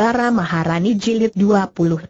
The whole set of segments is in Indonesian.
Bara Maharani Jilid 28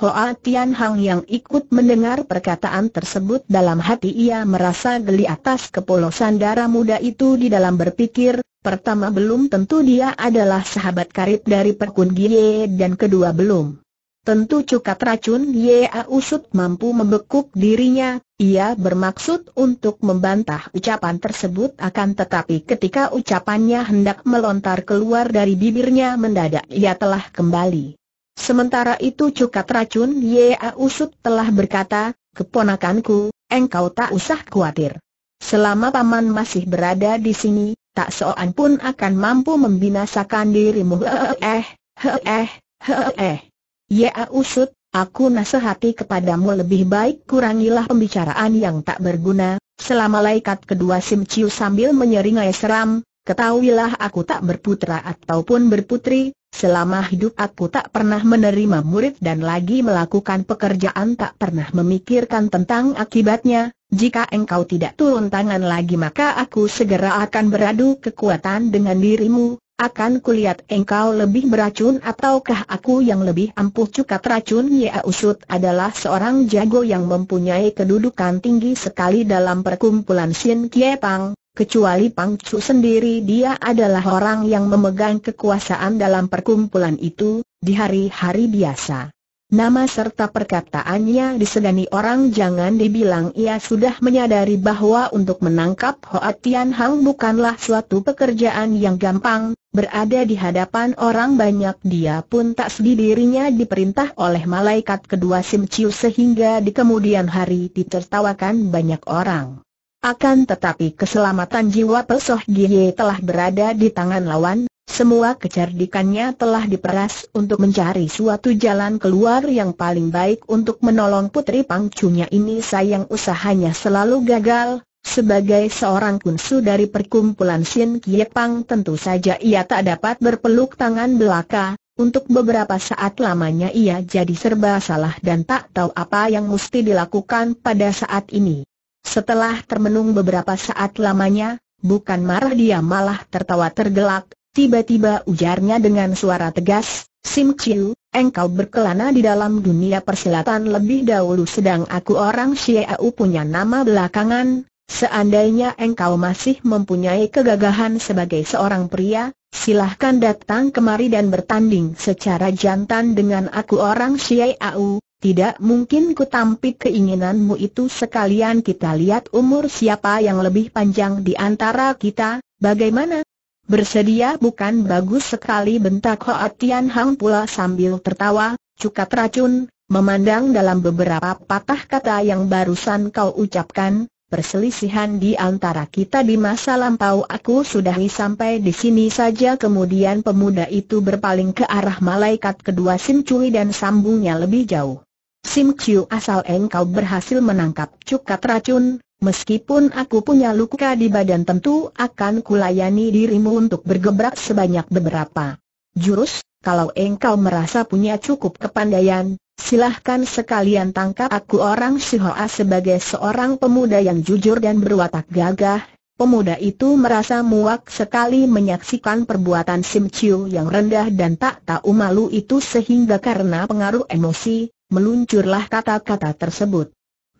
Hoa Tian Hang yang ikut mendengar perkataan tersebut dalam hati ia merasa geli atas kepolosan darah muda itu di dalam berpikir, pertama belum tentu dia adalah sahabat karib dari Perkun Gie dan kedua belum Tentu cukat racun Yea Usut mampu membekuk dirinya, ia bermaksud untuk membantah ucapan tersebut akan tetapi ketika ucapannya hendak melontar keluar dari bibirnya mendadak ia telah kembali. Sementara itu cukat racun Yea Usut telah berkata, keponakanku, engkau tak usah khawatir. Selama paman masih berada di sini, tak seorang pun akan mampu membinasakan dirimu. Eh, eh, eh, eh. Ya usut, aku nasihati kepadamu lebih baik kurangilah pembicaraan yang tak berguna, selama laikat kedua Sim Chiu sambil menyeringai seram, ketahuilah aku tak berputra ataupun berputri, selama hidup aku tak pernah menerima murid dan lagi melakukan pekerjaan tak pernah memikirkan tentang akibatnya, jika engkau tidak turun tangan lagi maka aku segera akan beradu kekuatan dengan dirimu, akan kulihat engkau lebih beracun ataukah aku yang lebih ampuh cukat racun Ya Usut adalah seorang jago yang mempunyai kedudukan tinggi sekali dalam perkumpulan shin Kie Pang Kecuali Pang Chu sendiri dia adalah orang yang memegang kekuasaan dalam perkumpulan itu, di hari-hari biasa Nama serta perkataannya disegani orang jangan dibilang ia sudah menyadari bahwa untuk menangkap Hoa Tian Hang bukanlah suatu pekerjaan yang gampang, berada di hadapan orang banyak dia pun tak sedih dirinya diperintah oleh malaikat kedua Sim Chiu sehingga di kemudian hari ditertawakan banyak orang. Akan tetapi keselamatan jiwa Pesoh Gie telah berada di tangan lawan, semua kecerdikannya telah diperas untuk mencari suatu jalan keluar yang paling baik untuk menolong putri pangcunya ini sayang usahanya selalu gagal, sebagai seorang kunsu dari perkumpulan Sien Kiepang Pang tentu saja ia tak dapat berpeluk tangan belaka, untuk beberapa saat lamanya ia jadi serba salah dan tak tahu apa yang mesti dilakukan pada saat ini. Setelah termenung beberapa saat lamanya, bukan marah dia malah tertawa tergelak, Tiba-tiba ujarnya dengan suara tegas, Sim Chiu, engkau berkelana di dalam dunia persilatan lebih dahulu sedang aku orang Xiao punya nama belakangan, seandainya engkau masih mempunyai kegagahan sebagai seorang pria, silahkan datang kemari dan bertanding secara jantan dengan aku orang Xiao, tidak mungkin ku tampik keinginanmu itu sekalian kita lihat umur siapa yang lebih panjang di antara kita, bagaimana? Bersedia bukan bagus sekali bentak Hoa Tian Hang pula sambil tertawa, cukat racun, memandang dalam beberapa patah kata yang barusan kau ucapkan, perselisihan di antara kita di masa lampau aku sudahi sampai di sini saja kemudian pemuda itu berpaling ke arah malaikat kedua Sim Cui dan sambungnya lebih jauh. Sim Chiu asal engkau berhasil menangkap cukat racun, Meskipun aku punya luka di badan tentu akan kulayani dirimu untuk bergebrak sebanyak beberapa jurus, kalau engkau merasa punya cukup kepandaian, silahkan sekalian tangkap aku orang Sihoa sebagai seorang pemuda yang jujur dan berwatak gagah. Pemuda itu merasa muak sekali menyaksikan perbuatan Sim Chiu yang rendah dan tak tahu malu itu sehingga karena pengaruh emosi, meluncurlah kata-kata tersebut.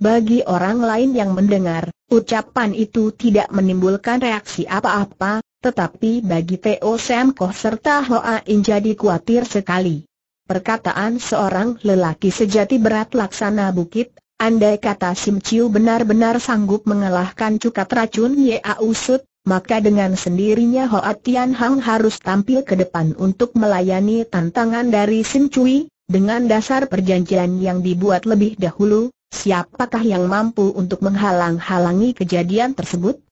Bagi orang lain yang mendengar, ucapan itu tidak menimbulkan reaksi apa-apa, tetapi bagi Teo Sam serta Hoa In jadi khawatir sekali. Perkataan seorang lelaki sejati berat laksana bukit, andai kata Sim Chiu benar-benar sanggup mengalahkan cukat racun Yea Usut, maka dengan sendirinya Hoa Tian Hang harus tampil ke depan untuk melayani tantangan dari Sim Cui, dengan dasar perjanjian yang dibuat lebih dahulu, Siapakah yang mampu untuk menghalang-halangi kejadian tersebut?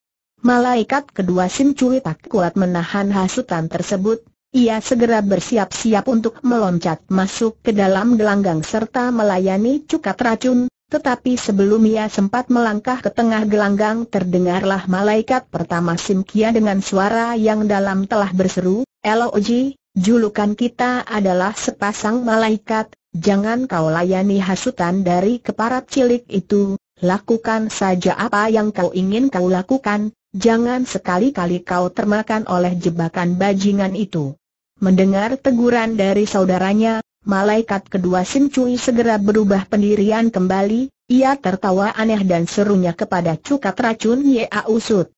Malaikat kedua Sim Cui tak kuat menahan hasutan tersebut, ia segera bersiap-siap untuk meloncat masuk ke dalam gelanggang serta melayani cukat racun, tetapi sebelum ia sempat melangkah ke tengah gelanggang terdengarlah malaikat pertama Sim Kia dengan suara yang dalam telah berseru, Eloji, julukan kita adalah sepasang malaikat, Jangan kau layani hasutan dari keparat cilik itu, lakukan saja apa yang kau ingin kau lakukan, jangan sekali-kali kau termakan oleh jebakan bajingan itu. Mendengar teguran dari saudaranya, malaikat kedua Cui segera berubah pendirian kembali, ia tertawa aneh dan serunya kepada cukat racun Yea Usut.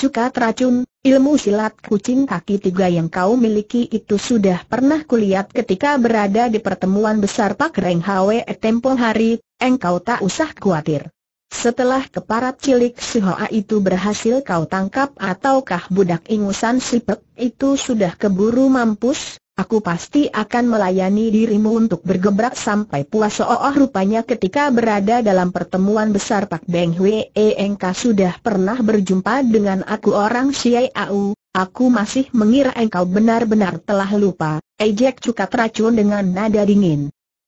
Cuka teracun, ilmu silat kucing kaki tiga yang kau miliki itu sudah pernah kulihat ketika berada di pertemuan besar Pak Reng Hwe tempo hari, engkau tak usah khawatir. Setelah keparat cilik si Hoa itu berhasil kau tangkap ataukah budak ingusan si Pek itu sudah keburu mampus, aku pasti akan melayani dirimu untuk bergebrak sampai puas oh, oh rupanya ketika berada dalam pertemuan besar Pak Beng Hwe engkau sudah pernah berjumpa dengan aku orang Siai Au, aku masih mengira engkau benar-benar telah lupa, ejek cukat racun dengan nada dingin.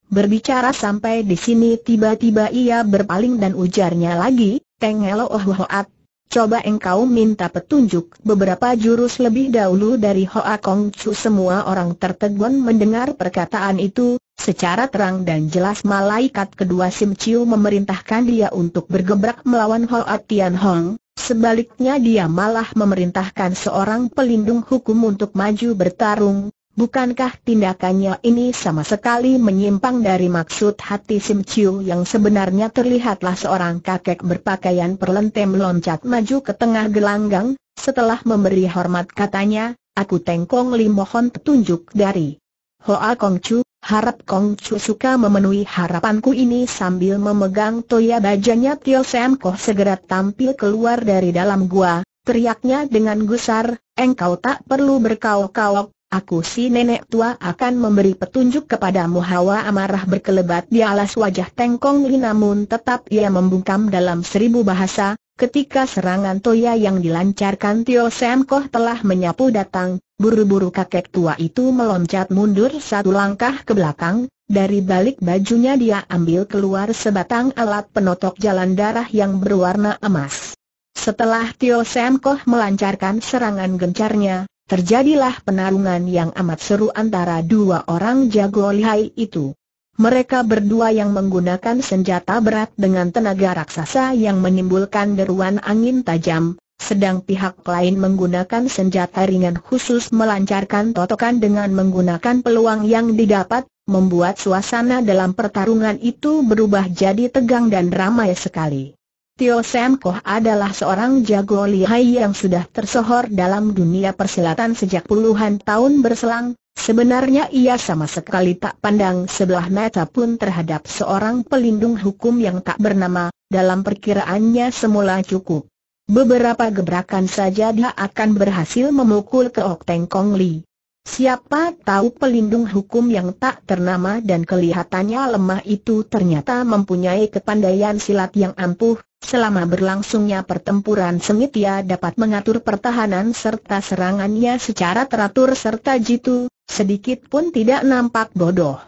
Berbicara sampai di sini tiba-tiba ia berpaling dan ujarnya lagi, Tengelo Oh Hoat, oh, ah. coba engkau minta petunjuk beberapa jurus lebih dahulu dari Hoa Kong Chu semua orang tertegun mendengar perkataan itu, secara terang dan jelas malaikat kedua Sim Chiu memerintahkan dia untuk bergebrak melawan Hoa Tian Hong, sebaliknya dia malah memerintahkan seorang pelindung hukum untuk maju bertarung, Bukankah tindakannya ini sama sekali menyimpang dari maksud hati Sim Chiu yang sebenarnya terlihatlah seorang kakek berpakaian perlentem loncat maju ke tengah gelanggang, setelah memberi hormat katanya, aku Tengkong Li mohon petunjuk dari Hoa Kong Chu, harap Kong Chu suka memenuhi harapanku ini sambil memegang toya bajanya Tio Sam Koh segera tampil keluar dari dalam gua, teriaknya dengan gusar, engkau tak perlu berkau kauk. Aku si nenek tua akan memberi petunjuk kepadamu hawa amarah berkelebat di alas wajah Tengkong Li namun tetap ia membungkam dalam seribu bahasa, ketika serangan Toya yang dilancarkan Tio Sam telah menyapu datang, buru-buru kakek tua itu meloncat mundur satu langkah ke belakang, dari balik bajunya dia ambil keluar sebatang alat penotok jalan darah yang berwarna emas. Setelah Tio Sam melancarkan serangan gencarnya, Terjadilah penarungan yang amat seru antara dua orang jago lihai itu. Mereka berdua yang menggunakan senjata berat dengan tenaga raksasa yang menimbulkan deruan angin tajam, sedang pihak lain menggunakan senjata ringan khusus melancarkan totokan dengan menggunakan peluang yang didapat, membuat suasana dalam pertarungan itu berubah jadi tegang dan ramai sekali. Tio Sam Koh adalah seorang jago lihai yang sudah tersohor dalam dunia persilatan sejak puluhan tahun berselang. Sebenarnya ia sama sekali tak pandang sebelah mata pun terhadap seorang pelindung hukum yang tak bernama, dalam perkiraannya semula cukup. Beberapa gebrakan saja dia akan berhasil memukul ke Ok Teng Kong Li. Siapa tahu pelindung hukum yang tak ternama dan kelihatannya lemah itu ternyata mempunyai kepandaian silat yang ampuh, Selama berlangsungnya pertempuran Semitia dapat mengatur pertahanan serta serangannya secara teratur serta jitu, sedikit pun tidak nampak bodoh.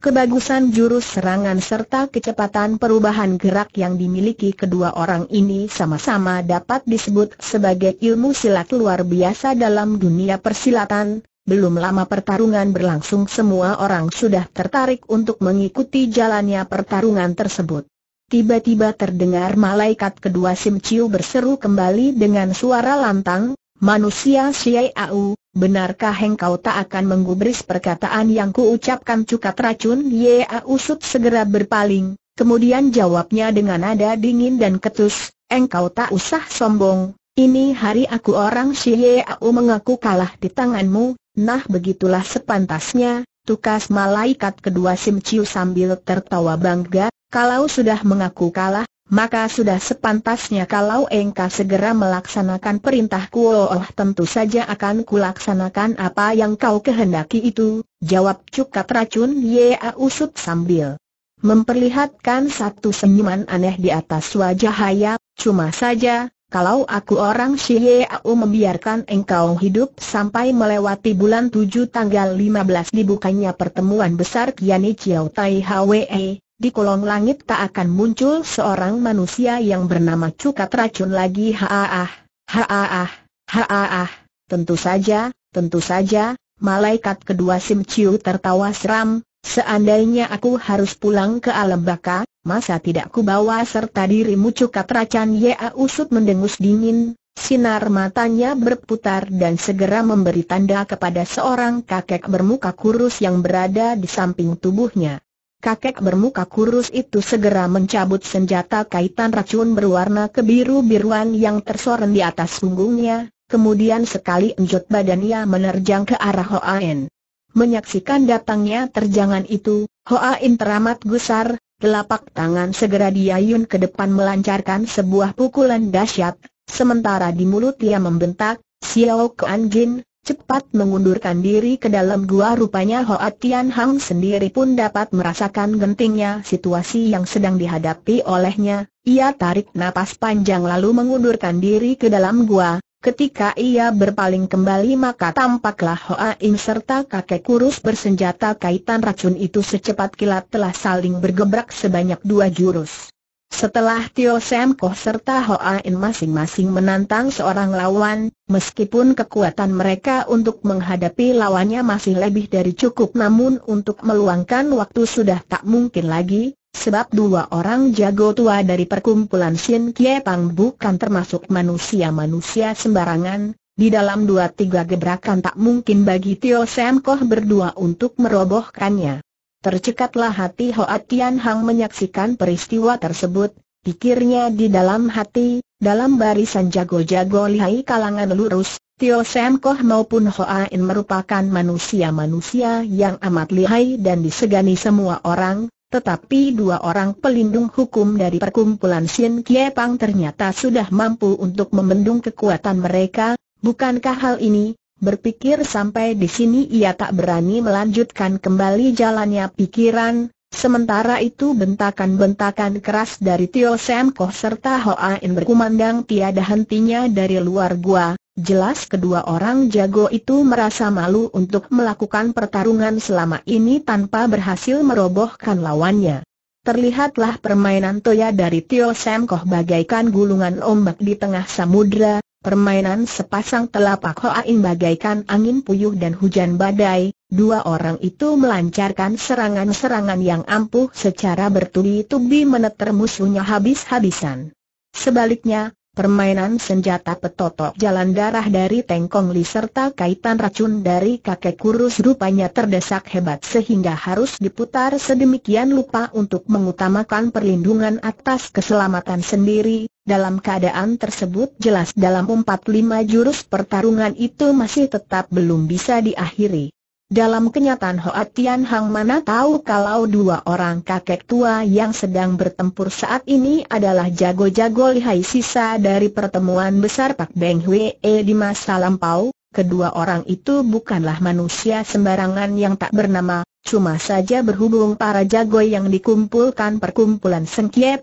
Kebagusan jurus serangan serta kecepatan perubahan gerak yang dimiliki kedua orang ini sama-sama dapat disebut sebagai ilmu silat luar biasa dalam dunia persilatan. Belum lama pertarungan berlangsung semua orang sudah tertarik untuk mengikuti jalannya pertarungan tersebut. Tiba-tiba terdengar malaikat kedua Sim Chiu berseru kembali dengan suara lantang, Manusia Siai Au, benarkah engkau tak akan menggubris perkataan yang kuucapkan cukat racun? Ye Au Sut segera berpaling, kemudian jawabnya dengan nada dingin dan ketus, engkau tak usah sombong, ini hari aku orang Au mengaku kalah di tanganmu, nah begitulah sepantasnya, tukas malaikat kedua Sim Chiu sambil tertawa bangga, kalau sudah mengaku kalah, maka sudah sepantasnya kalau engkau segera melaksanakan perintahku oh, tentu saja akan kulaksanakan apa yang kau kehendaki itu, jawab cukat racun Yea Usut sambil memperlihatkan satu senyuman aneh di atas wajah Haya, cuma saja, kalau aku orang Yeau membiarkan engkau hidup sampai melewati bulan 7 tanggal 15 dibukanya pertemuan besar Kiani Chiao Tai Hwe, di kolong langit tak akan muncul seorang manusia yang bernama Cukat Racun lagi haaah, haaah, haaah. Tentu saja, tentu saja, malaikat kedua Sim Chiu tertawa seram, seandainya aku harus pulang ke alam baka, masa tidak ku bawa serta dirimu Cukat Racun? Ya Usut mendengus dingin, Sinar matanya berputar dan segera memberi tanda kepada seorang kakek bermuka kurus yang berada di samping tubuhnya kakek bermuka kurus itu segera mencabut senjata kaitan racun berwarna kebiru-biruan yang tersorot di atas punggungnya, kemudian sekali enjot badannya menerjang ke arah Hoain. Menyaksikan datangnya terjangan itu, Hoain teramat gusar, telapak tangan segera diayun ke depan melancarkan sebuah pukulan dahsyat, sementara di mulut ia membentak, Xiao Ke Jin, cepat mengundurkan diri ke dalam gua rupanya Hoa Tian Hang sendiri pun dapat merasakan gentingnya situasi yang sedang dihadapi olehnya, ia tarik napas panjang lalu mengundurkan diri ke dalam gua, ketika ia berpaling kembali maka tampaklah Hoa Im serta kakek kurus bersenjata kaitan racun itu secepat kilat telah saling bergebrak sebanyak dua jurus. Setelah Tio Sam Koh serta Hoa In masing-masing menantang seorang lawan, meskipun kekuatan mereka untuk menghadapi lawannya masih lebih dari cukup namun untuk meluangkan waktu sudah tak mungkin lagi, Sebab dua orang jago tua dari perkumpulan Shin Kie Pang bukan termasuk manusia-manusia sembarangan, di dalam dua tiga gebrakan tak mungkin bagi Tio Sam Koh berdua untuk merobohkannya. Tercekatlah hati Hoa Tian Hang menyaksikan peristiwa tersebut, pikirnya di dalam hati, dalam barisan jago-jago lihai kalangan lurus, Tio Sam Koh maupun Hoa In merupakan manusia-manusia yang amat lihai dan disegani semua orang, tetapi dua orang pelindung hukum dari perkumpulan Sin Kie Pang ternyata sudah mampu untuk membendung kekuatan mereka, bukankah hal ini, Berpikir sampai di sini ia tak berani melanjutkan kembali jalannya pikiran, sementara itu bentakan-bentakan keras dari Tio Sam Koh serta Hoa In berkumandang tiada hentinya dari luar gua, jelas kedua orang jago itu merasa malu untuk melakukan pertarungan selama ini tanpa berhasil merobohkan lawannya. Terlihatlah permainan toya dari Tio Sam Koh bagaikan gulungan ombak di tengah samudra, Permainan sepasang telapak Hoain bagaikan angin puyuh dan hujan badai, dua orang itu melancarkan serangan-serangan yang ampuh secara bertubi-tubi meneter musuhnya habis-habisan. Sebaliknya, permainan senjata petotok jalan darah dari Tengkong Li serta kaitan racun dari kakek kurus rupanya terdesak hebat sehingga harus diputar sedemikian lupa untuk mengutamakan perlindungan atas keselamatan sendiri. Dalam keadaan tersebut jelas dalam empat lima jurus pertarungan itu masih tetap belum bisa diakhiri. Dalam kenyataan Hoa Tian Hang mana tahu kalau dua orang kakek tua yang sedang bertempur saat ini adalah jago-jago lihai sisa dari pertemuan besar Pak Beng Hwee di masa lampau, kedua orang itu bukanlah manusia sembarangan yang tak bernama, Cuma saja berhubung para jago yang dikumpulkan perkumpulan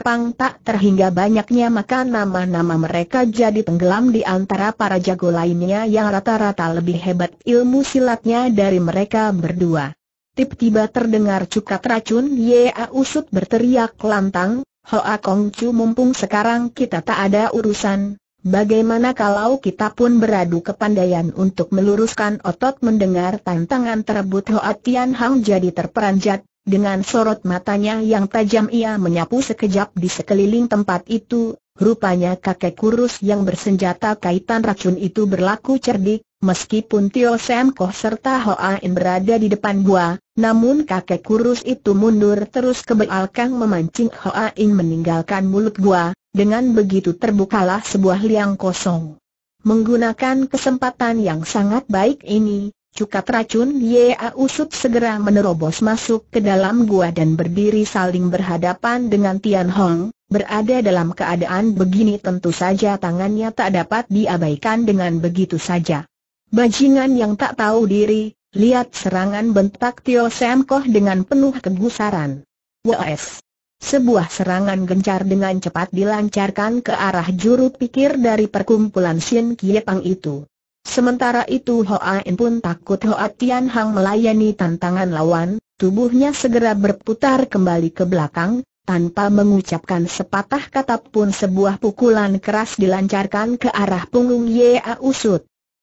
Pang tak terhingga banyaknya maka nama-nama mereka jadi tenggelam di antara para jago lainnya yang rata-rata lebih hebat ilmu silatnya dari mereka berdua. Tiba-tiba terdengar cukat racun Yea Usut berteriak lantang, Hoa Kong Chu mumpung sekarang kita tak ada urusan, Bagaimana kalau kita pun beradu kepandaian untuk meluruskan otot mendengar tantangan terebut Hoa Tian Hang jadi terperanjat, dengan sorot matanya yang tajam ia menyapu sekejap di sekeliling tempat itu, rupanya kakek kurus yang bersenjata kaitan racun itu berlaku cerdik, meskipun Tio Sam Koh serta Hoa In berada di depan gua, namun kakek kurus itu mundur terus ke belakang memancing Hoa In meninggalkan mulut gua, dengan begitu terbukalah sebuah liang kosong. Menggunakan kesempatan yang sangat baik ini, cukat racun Yea Usut segera menerobos masuk ke dalam gua dan berdiri saling berhadapan dengan Tian Hong. Berada dalam keadaan begini tentu saja tangannya tak dapat diabaikan dengan begitu saja. Bajingan yang tak tahu diri, lihat serangan bentak Tio Semkoh dengan penuh kegusaran. Wes! Sebuah serangan gencar dengan cepat dilancarkan ke arah juru pikir dari perkumpulan Kie Kiepang itu. Sementara itu Hoa En pun takut Hoa Tian Hang melayani tantangan lawan, tubuhnya segera berputar kembali ke belakang, tanpa mengucapkan sepatah kata pun sebuah pukulan keras dilancarkan ke arah punggung Yea Usut.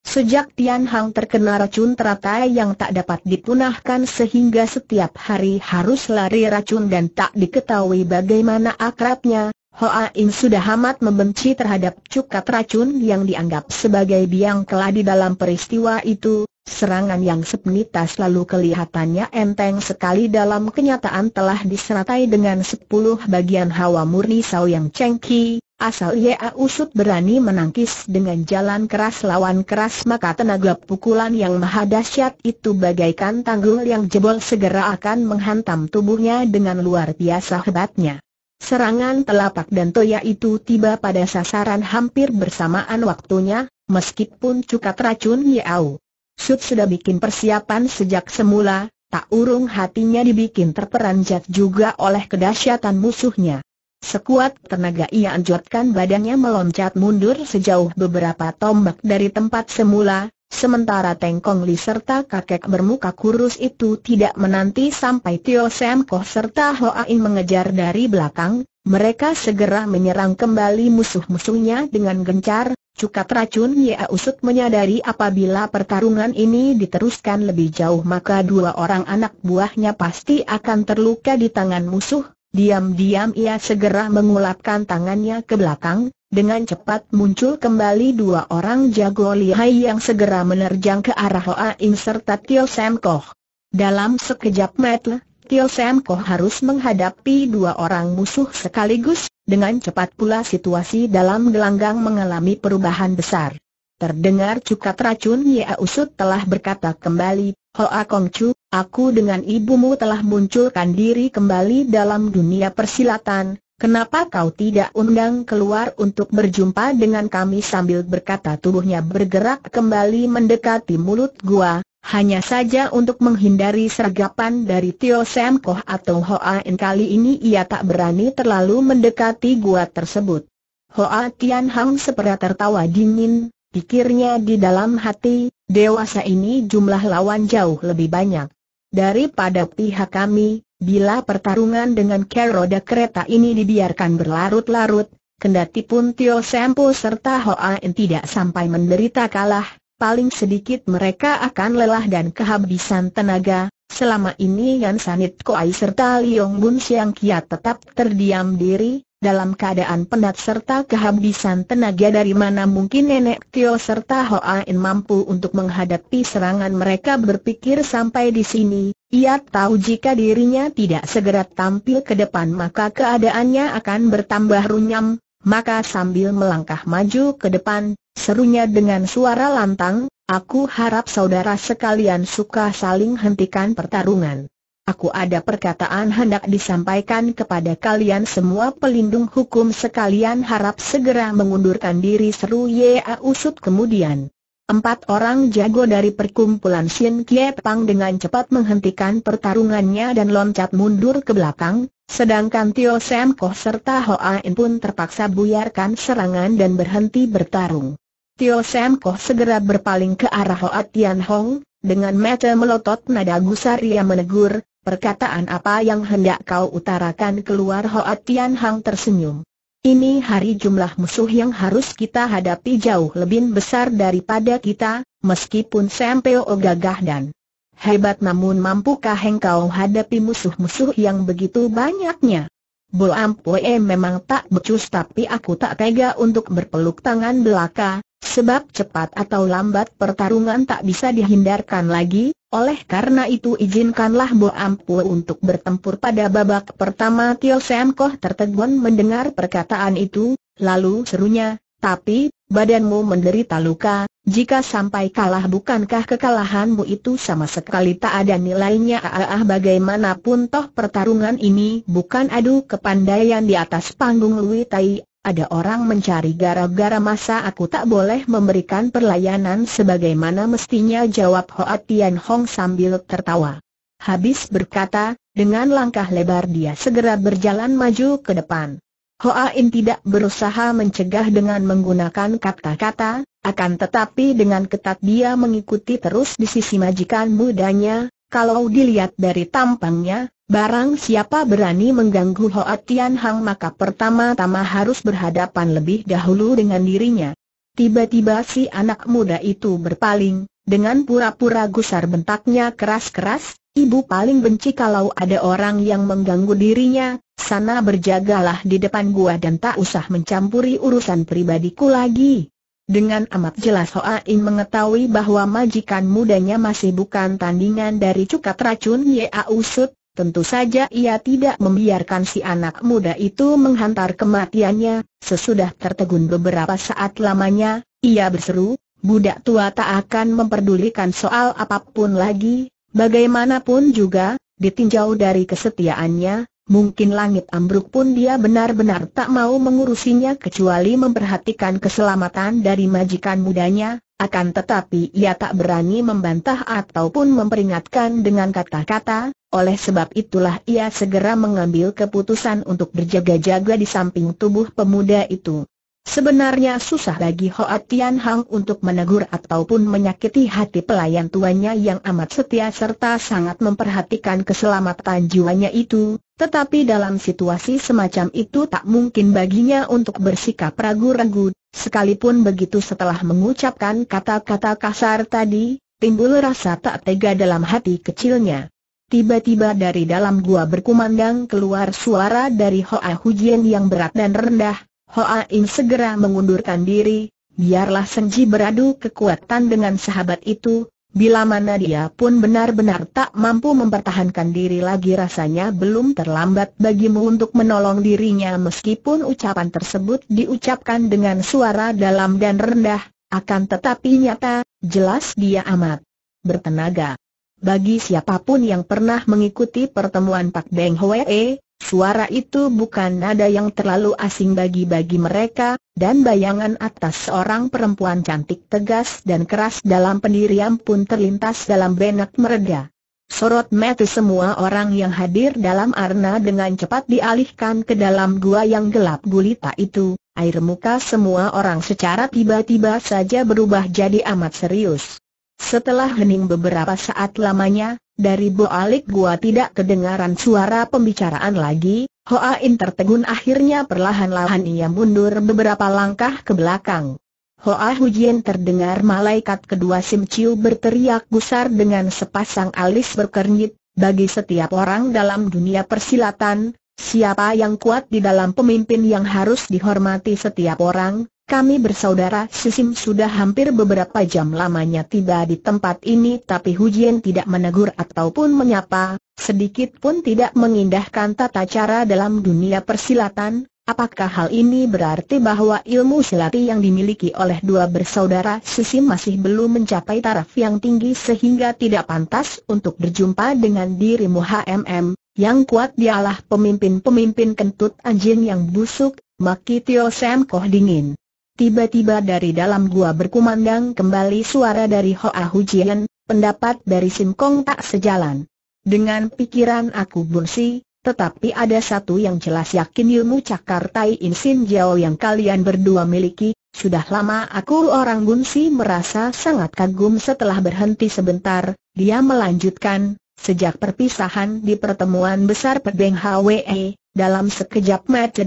Sejak Tian Hang terkena racun teratai yang tak dapat dipunahkan sehingga setiap hari harus lari racun dan tak diketahui bagaimana akrabnya, Hoa In sudah amat membenci terhadap cukat racun yang dianggap sebagai biang keladi dalam peristiwa itu, serangan yang sepenitas lalu kelihatannya enteng sekali dalam kenyataan telah diseratai dengan sepuluh bagian hawa murni Sao Yang cengki. Asal Ia Usut berani menangkis dengan jalan keras lawan keras maka tenaga pukulan yang maha dahsyat itu bagaikan tanggul yang jebol segera akan menghantam tubuhnya dengan luar biasa hebatnya. Serangan telapak dan toya itu tiba pada sasaran hampir bersamaan waktunya, meskipun cukat racun Yau. Sud sudah bikin persiapan sejak semula, tak urung hatinya dibikin terperanjat juga oleh kedahsyatan musuhnya. Sekuat tenaga ia anjurkan badannya meloncat mundur sejauh beberapa tombak dari tempat semula, sementara Tengkong Li serta kakek bermuka kurus itu tidak menanti sampai Tio Sam Koh serta Hoa In mengejar dari belakang, mereka segera menyerang kembali musuh-musuhnya dengan gencar, cukat racun Yea Usut menyadari apabila pertarungan ini diteruskan lebih jauh maka dua orang anak buahnya pasti akan terluka di tangan musuh, Diam-diam ia segera mengulapkan tangannya ke belakang, dengan cepat muncul kembali dua orang jago lihai yang segera menerjang ke arah Hoa Im serta Tio Sam Koh. Dalam sekejap mata, Tio Sam Koh harus menghadapi dua orang musuh sekaligus, dengan cepat pula situasi dalam gelanggang mengalami perubahan besar. Terdengar cukat racun Ye Usut telah berkata kembali, Hoa Chu, aku dengan ibumu telah munculkan diri kembali dalam dunia persilatan, kenapa kau tidak undang keluar untuk berjumpa dengan kami sambil berkata tubuhnya bergerak kembali mendekati mulut gua, hanya saja untuk menghindari sergapan dari Tio Sam Koh atau Hoa In kali ini ia tak berani terlalu mendekati gua tersebut. Hoa Tian Hang seperti tertawa dingin, pikirnya di dalam hati, Dewasa ini jumlah lawan jauh lebih banyak. Daripada pihak kami, bila pertarungan dengan keroda kereta ini dibiarkan berlarut-larut, kendati pun Tio Sempo serta Hoain tidak sampai menderita kalah, paling sedikit mereka akan lelah dan kehabisan tenaga. Selama ini Yan Sanit Koai serta Liong Bun Siang Kiat tetap terdiam diri, dalam keadaan penat serta kehabisan tenaga dari mana mungkin Nenek Tio serta Hoa In mampu untuk menghadapi serangan mereka berpikir sampai di sini, ia tahu jika dirinya tidak segera tampil ke depan maka keadaannya akan bertambah runyam, maka sambil melangkah maju ke depan, serunya dengan suara lantang, aku harap saudara sekalian suka saling hentikan pertarungan aku ada perkataan hendak disampaikan kepada kalian semua pelindung hukum sekalian harap segera mengundurkan diri seru Yea Usut kemudian. Empat orang jago dari perkumpulan Xin Kie Pang dengan cepat menghentikan pertarungannya dan loncat mundur ke belakang, sedangkan Tio Sam Koh serta Hoa In pun terpaksa buyarkan serangan dan berhenti bertarung. Tio Sam Koh segera berpaling ke arah Hoa Tian Hong, dengan mata melotot nada gusar ia menegur, Perkataan apa yang hendak kau utarakan keluar Hoat Tian Hang tersenyum. Ini hari jumlah musuh yang harus kita hadapi jauh lebih besar daripada kita, meskipun Sempeo gagah dan hebat namun mampukah engkau hadapi musuh-musuh yang begitu banyaknya? Boam memang tak becus tapi aku tak tega untuk berpeluk tangan belaka, Sebab cepat atau lambat pertarungan tak bisa dihindarkan lagi, oleh karena itu izinkanlah Bo Ampu untuk bertempur pada babak pertama Tio Sen Koh tertegun mendengar perkataan itu, lalu serunya, tapi, badanmu menderita luka, jika sampai kalah bukankah kekalahanmu itu sama sekali tak ada nilainya ah, ah, ah bagaimanapun toh pertarungan ini bukan adu kepandaian di atas panggung Lui Tai ada orang mencari gara-gara masa aku tak boleh memberikan perlayanan sebagaimana mestinya jawab Hoa Tian Hong sambil tertawa. Habis berkata, dengan langkah lebar dia segera berjalan maju ke depan. Hoa In tidak berusaha mencegah dengan menggunakan kata-kata, akan tetapi dengan ketat dia mengikuti terus di sisi majikan mudanya, kalau dilihat dari tampangnya, barang siapa berani mengganggu Hoa Tian Hang maka pertama-tama harus berhadapan lebih dahulu dengan dirinya. Tiba-tiba si anak muda itu berpaling, dengan pura-pura gusar bentaknya keras-keras, ibu paling benci kalau ada orang yang mengganggu dirinya, sana berjagalah di depan gua dan tak usah mencampuri urusan pribadiku lagi. Dengan amat jelas Hoa In mengetahui bahwa majikan mudanya masih bukan tandingan dari cukat racun Ya Usut, tentu saja ia tidak membiarkan si anak muda itu menghantar kematiannya, sesudah tertegun beberapa saat lamanya, ia berseru, budak tua tak akan memperdulikan soal apapun lagi, bagaimanapun juga, ditinjau dari kesetiaannya, Mungkin langit ambruk pun dia benar-benar tak mau mengurusinya kecuali memperhatikan keselamatan dari majikan mudanya, akan tetapi ia tak berani membantah ataupun memperingatkan dengan kata-kata, oleh sebab itulah ia segera mengambil keputusan untuk berjaga-jaga di samping tubuh pemuda itu. Sebenarnya susah bagi Hoa Tian Hang untuk menegur ataupun menyakiti hati pelayan tuanya yang amat setia serta sangat memperhatikan keselamatan jiwanya itu, tetapi dalam situasi semacam itu tak mungkin baginya untuk bersikap ragu-ragu, sekalipun begitu setelah mengucapkan kata-kata kasar tadi, timbul rasa tak tega dalam hati kecilnya. Tiba-tiba dari dalam gua berkumandang keluar suara dari Hoa Hujian yang berat dan rendah, Hoa In segera mengundurkan diri, biarlah Senji beradu kekuatan dengan sahabat itu, bila mana dia pun benar-benar tak mampu mempertahankan diri lagi rasanya belum terlambat bagimu untuk menolong dirinya meskipun ucapan tersebut diucapkan dengan suara dalam dan rendah, akan tetapi nyata, jelas dia amat bertenaga. Bagi siapapun yang pernah mengikuti pertemuan Pak Deng Hwee, Suara itu bukan nada yang terlalu asing bagi-bagi mereka, dan bayangan atas seorang perempuan cantik tegas dan keras dalam pendirian pun terlintas dalam benak mereka. Sorot mata semua orang yang hadir dalam arena dengan cepat dialihkan ke dalam gua yang gelap gulita itu, air muka semua orang secara tiba-tiba saja berubah jadi amat serius. Setelah hening beberapa saat lamanya, dari boalik gua tidak kedengaran suara pembicaraan lagi, Hoa In tertegun akhirnya perlahan-lahan ia mundur beberapa langkah ke belakang. Hoa Hujian terdengar malaikat kedua Sim Chiu berteriak gusar dengan sepasang alis berkernyit, bagi setiap orang dalam dunia persilatan, siapa yang kuat di dalam pemimpin yang harus dihormati setiap orang, kami bersaudara Sisim sudah hampir beberapa jam lamanya tiba di tempat ini tapi Hujian tidak menegur ataupun menyapa, sedikit pun tidak mengindahkan tata cara dalam dunia persilatan, apakah hal ini berarti bahwa ilmu silati yang dimiliki oleh dua bersaudara Sisim masih belum mencapai taraf yang tinggi sehingga tidak pantas untuk berjumpa dengan dirimu HMM, yang kuat dialah pemimpin-pemimpin kentut anjing yang busuk, Maki Tio Sam Koh dingin. Tiba-tiba dari dalam gua berkumandang kembali suara dari Hoa Hujian, pendapat dari Sim Kong tak sejalan. Dengan pikiran aku bursi, tetapi ada satu yang jelas yakin ilmu cakar Tai In Sin Jiao yang kalian berdua miliki, sudah lama aku orang bunsi merasa sangat kagum setelah berhenti sebentar, dia melanjutkan, sejak perpisahan di pertemuan besar Pebeng Hwe, dalam sekejap mata 12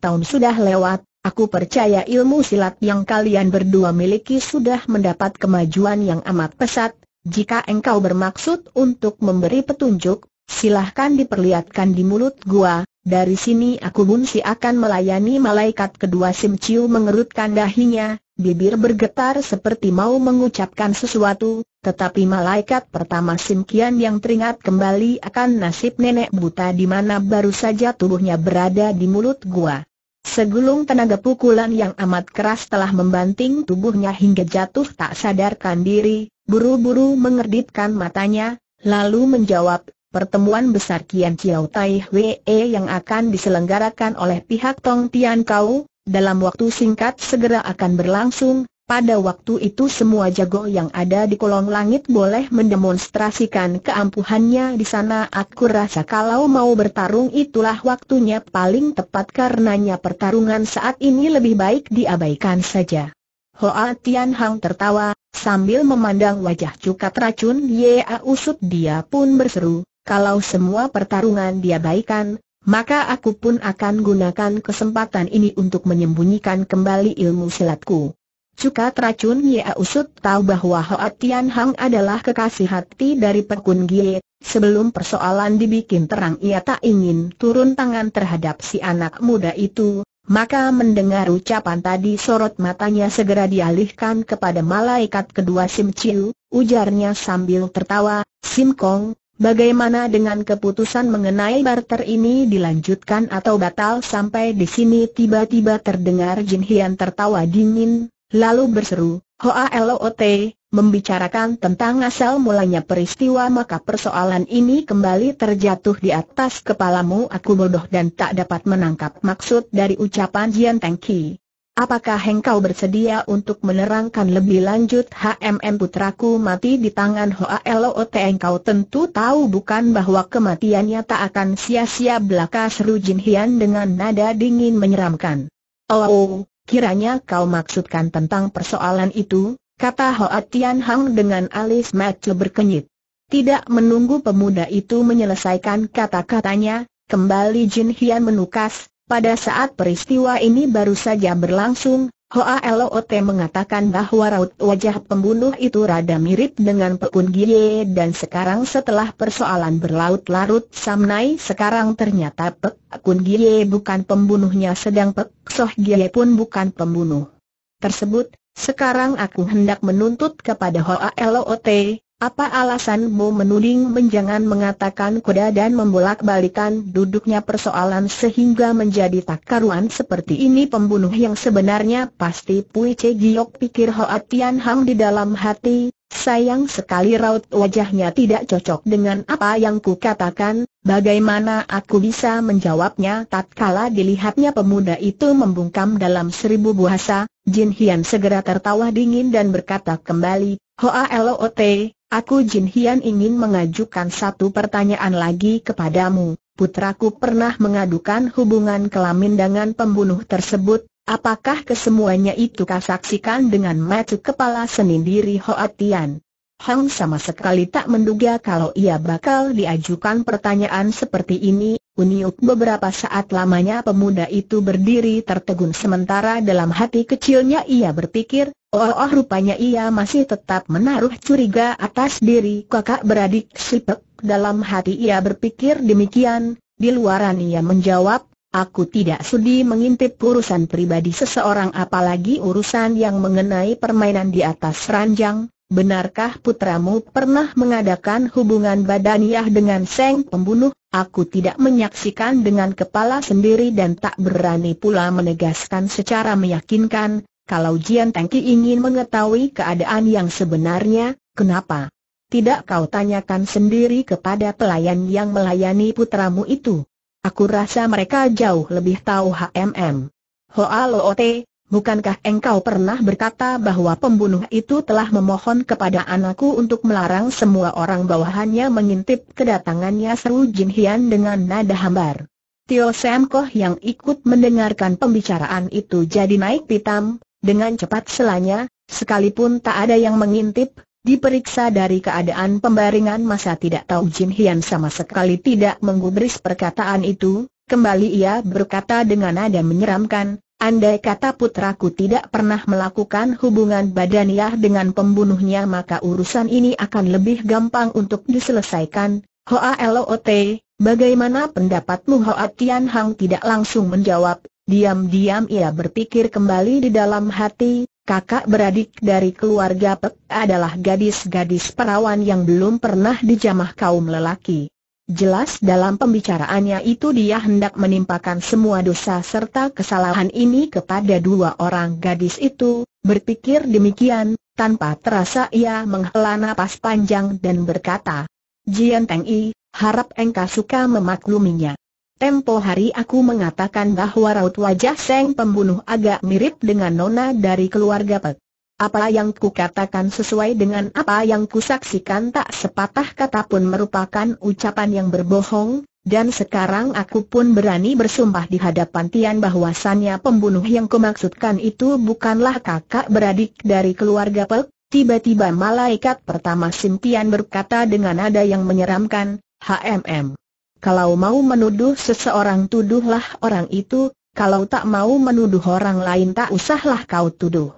tahun sudah lewat, Aku percaya ilmu silat yang kalian berdua miliki sudah mendapat kemajuan yang amat pesat, jika engkau bermaksud untuk memberi petunjuk, silahkan diperlihatkan di mulut gua, dari sini aku munsi akan melayani malaikat kedua Sim mengerutkan dahinya, bibir bergetar seperti mau mengucapkan sesuatu, tetapi malaikat pertama Sim yang teringat kembali akan nasib nenek buta di mana baru saja tubuhnya berada di mulut gua. Segulung tenaga pukulan yang amat keras telah membanting tubuhnya hingga jatuh tak sadarkan diri, buru-buru mengerditkan matanya, lalu menjawab, pertemuan besar Kian Chiao Tai Hwee yang akan diselenggarakan oleh pihak Tong Tian Kau, dalam waktu singkat segera akan berlangsung, pada waktu itu semua jago yang ada di kolong langit boleh mendemonstrasikan keampuhannya di sana aku rasa kalau mau bertarung itulah waktunya paling tepat karenanya pertarungan saat ini lebih baik diabaikan saja. Hoa Tian Hang tertawa, sambil memandang wajah cukat racun Yea Usut dia pun berseru, kalau semua pertarungan diabaikan, maka aku pun akan gunakan kesempatan ini untuk menyembunyikan kembali ilmu silatku. Cuka teracun. Yea Usut tahu bahwa Hoa Tian Hang adalah kekasih hati dari Pekun Gie. Sebelum persoalan dibikin terang ia tak ingin turun tangan terhadap si anak muda itu, maka mendengar ucapan tadi sorot matanya segera dialihkan kepada malaikat kedua Sim Chiu, ujarnya sambil tertawa, Sim Kong, bagaimana dengan keputusan mengenai barter ini dilanjutkan atau batal sampai di sini tiba-tiba terdengar Jin Hian tertawa dingin, lalu berseru, Hoa Loot, membicarakan tentang asal mulanya peristiwa maka persoalan ini kembali terjatuh di atas kepalamu aku bodoh dan tak dapat menangkap maksud dari ucapan Jian Teng Apakah engkau bersedia untuk menerangkan lebih lanjut HMM putraku mati di tangan Hoa Loot. engkau tentu tahu bukan bahwa kematiannya tak akan sia-sia belaka seru Jin Hian dengan nada dingin menyeramkan. Oh, Kiranya kau maksudkan tentang persoalan itu, kata Hoa Tian Hang dengan alis mata berkenyit. Tidak menunggu pemuda itu menyelesaikan kata-katanya, kembali Jin Hian menukas, pada saat peristiwa ini baru saja berlangsung, Hoa Loot mengatakan bahwa raut wajah pembunuh itu rada mirip dengan Pekun Gie dan sekarang setelah persoalan berlaut-larut Samnai sekarang ternyata Pekun Gie bukan pembunuhnya sedang Pek Soh Gie pun bukan pembunuh. Tersebut, sekarang aku hendak menuntut kepada Hoa Loot. Apa alasanmu menuding menjangan mengatakan kuda dan membolak-balikan duduknya persoalan sehingga menjadi tak karuan seperti ini pembunuh yang sebenarnya pasti Pui Che Giok pikir Hoa Tian Hang di dalam hati, sayang sekali raut wajahnya tidak cocok dengan apa yang ku katakan. bagaimana aku bisa menjawabnya tatkala dilihatnya pemuda itu membungkam dalam seribu bahasa, Jin Hian segera tertawa dingin dan berkata kembali, Hoa Lot, Aku Jin Hian ingin mengajukan satu pertanyaan lagi kepadamu. Putraku pernah mengadukan hubungan kelamin dengan pembunuh tersebut. Apakah kesemuanya itu kau dengan mata kepala sendiri Hoa Tian? Hang sama sekali tak menduga kalau ia bakal diajukan pertanyaan seperti ini, Uniuk beberapa saat lamanya pemuda itu berdiri tertegun sementara dalam hati kecilnya ia berpikir, oh, oh rupanya ia masih tetap menaruh curiga atas diri kakak beradik Sipek. Dalam hati ia berpikir demikian, di luaran ia menjawab, aku tidak sudi mengintip urusan pribadi seseorang apalagi urusan yang mengenai permainan di atas ranjang, benarkah putramu pernah mengadakan hubungan badaniah dengan Seng pembunuh? Aku tidak menyaksikan dengan kepala sendiri dan tak berani pula menegaskan secara meyakinkan, kalau Jian Tengki ingin mengetahui keadaan yang sebenarnya, kenapa? Tidak kau tanyakan sendiri kepada pelayan yang melayani putramu itu. Aku rasa mereka jauh lebih tahu HMM. Hoa Loote, Bukankah engkau pernah berkata bahwa pembunuh itu telah memohon kepada anakku untuk melarang semua orang bawahannya mengintip kedatangannya seru Jin Hian dengan nada hambar. Tio Sam Koh yang ikut mendengarkan pembicaraan itu jadi naik pitam, dengan cepat selanya, sekalipun tak ada yang mengintip, diperiksa dari keadaan pembaringan masa tidak tahu Jin Hian sama sekali tidak menggubris perkataan itu, kembali ia berkata dengan nada menyeramkan, Andai kata putraku tidak pernah melakukan hubungan badaniah dengan pembunuhnya maka urusan ini akan lebih gampang untuk diselesaikan. Hoa Lot, bagaimana pendapatmu Hoa Tian Hang tidak langsung menjawab, diam-diam ia berpikir kembali di dalam hati, kakak beradik dari keluarga Pek adalah gadis-gadis perawan yang belum pernah dijamah kaum lelaki. Jelas dalam pembicaraannya itu dia hendak menimpakan semua dosa serta kesalahan ini kepada dua orang gadis itu, berpikir demikian, tanpa terasa ia menghela napas panjang dan berkata, Jian Teng I, harap engkau suka memakluminya. Tempo hari aku mengatakan bahwa raut wajah Seng pembunuh agak mirip dengan nona dari keluarga Pek. Apa yang kukatakan sesuai dengan apa yang kusaksikan tak sepatah kata pun merupakan ucapan yang berbohong, dan sekarang aku pun berani bersumpah di hadapan Tian bahwasannya pembunuh yang kumaksudkan itu bukanlah kakak beradik dari keluarga Pek. Tiba-tiba malaikat pertama Sintian berkata dengan nada yang menyeramkan, HMM. Kalau mau menuduh seseorang tuduhlah orang itu, kalau tak mau menuduh orang lain tak usahlah kau tuduh.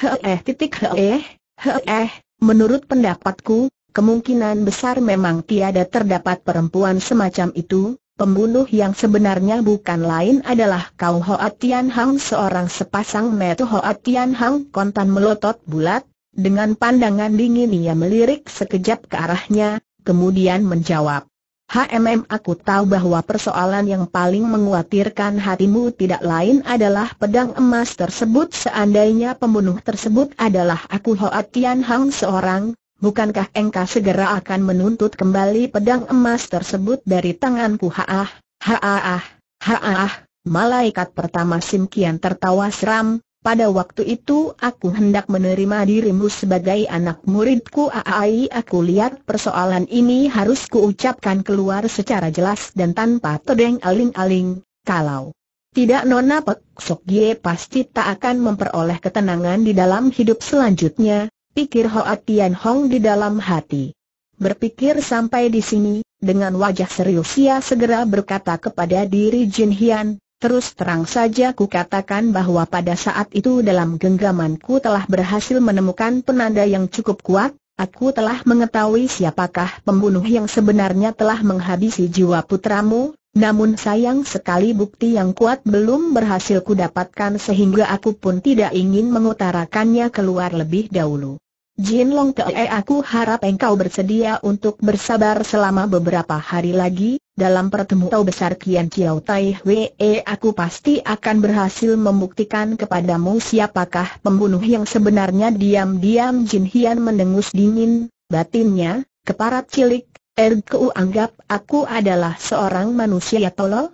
Heeh titik heeh, heeh, menurut pendapatku, kemungkinan besar memang tiada terdapat perempuan semacam itu, pembunuh yang sebenarnya bukan lain adalah kau Hoa Tian Hang seorang sepasang metu Hoa Tian Hang kontan melotot bulat, dengan pandangan dingin ia melirik sekejap ke arahnya, kemudian menjawab. HMM aku tahu bahwa persoalan yang paling menguatirkan hatimu tidak lain adalah pedang emas tersebut seandainya pembunuh tersebut adalah aku Hoat Tian Hang seorang, bukankah engkau segera akan menuntut kembali pedang emas tersebut dari tanganku haah, haah, haah, malaikat pertama Sim Kian tertawa seram, pada waktu itu aku hendak menerima dirimu sebagai anak muridku Aai aku lihat persoalan ini harus kuucapkan keluar secara jelas dan tanpa terdeng aling-aling, kalau tidak Nona Pek Sok Gie pasti tak akan memperoleh ketenangan di dalam hidup selanjutnya, pikir Hoa Tian Hong di dalam hati. Berpikir sampai di sini, dengan wajah serius ia segera berkata kepada diri Jin Hian, Terus terang saja ku katakan bahwa pada saat itu dalam genggamanku telah berhasil menemukan penanda yang cukup kuat, aku telah mengetahui siapakah pembunuh yang sebenarnya telah menghabisi jiwa putramu, namun sayang sekali bukti yang kuat belum berhasil kudapatkan sehingga aku pun tidak ingin mengutarakannya keluar lebih dahulu. Jin Long Kee eh, aku harap engkau bersedia untuk bersabar selama beberapa hari lagi, dalam pertemuan besar Kian Chiao Tai Hwee eh, aku pasti akan berhasil membuktikan kepadamu siapakah pembunuh yang sebenarnya diam-diam Jin Hian mendengus dingin, batinnya, keparat cilik, Erku anggap aku adalah seorang manusia ya tolol?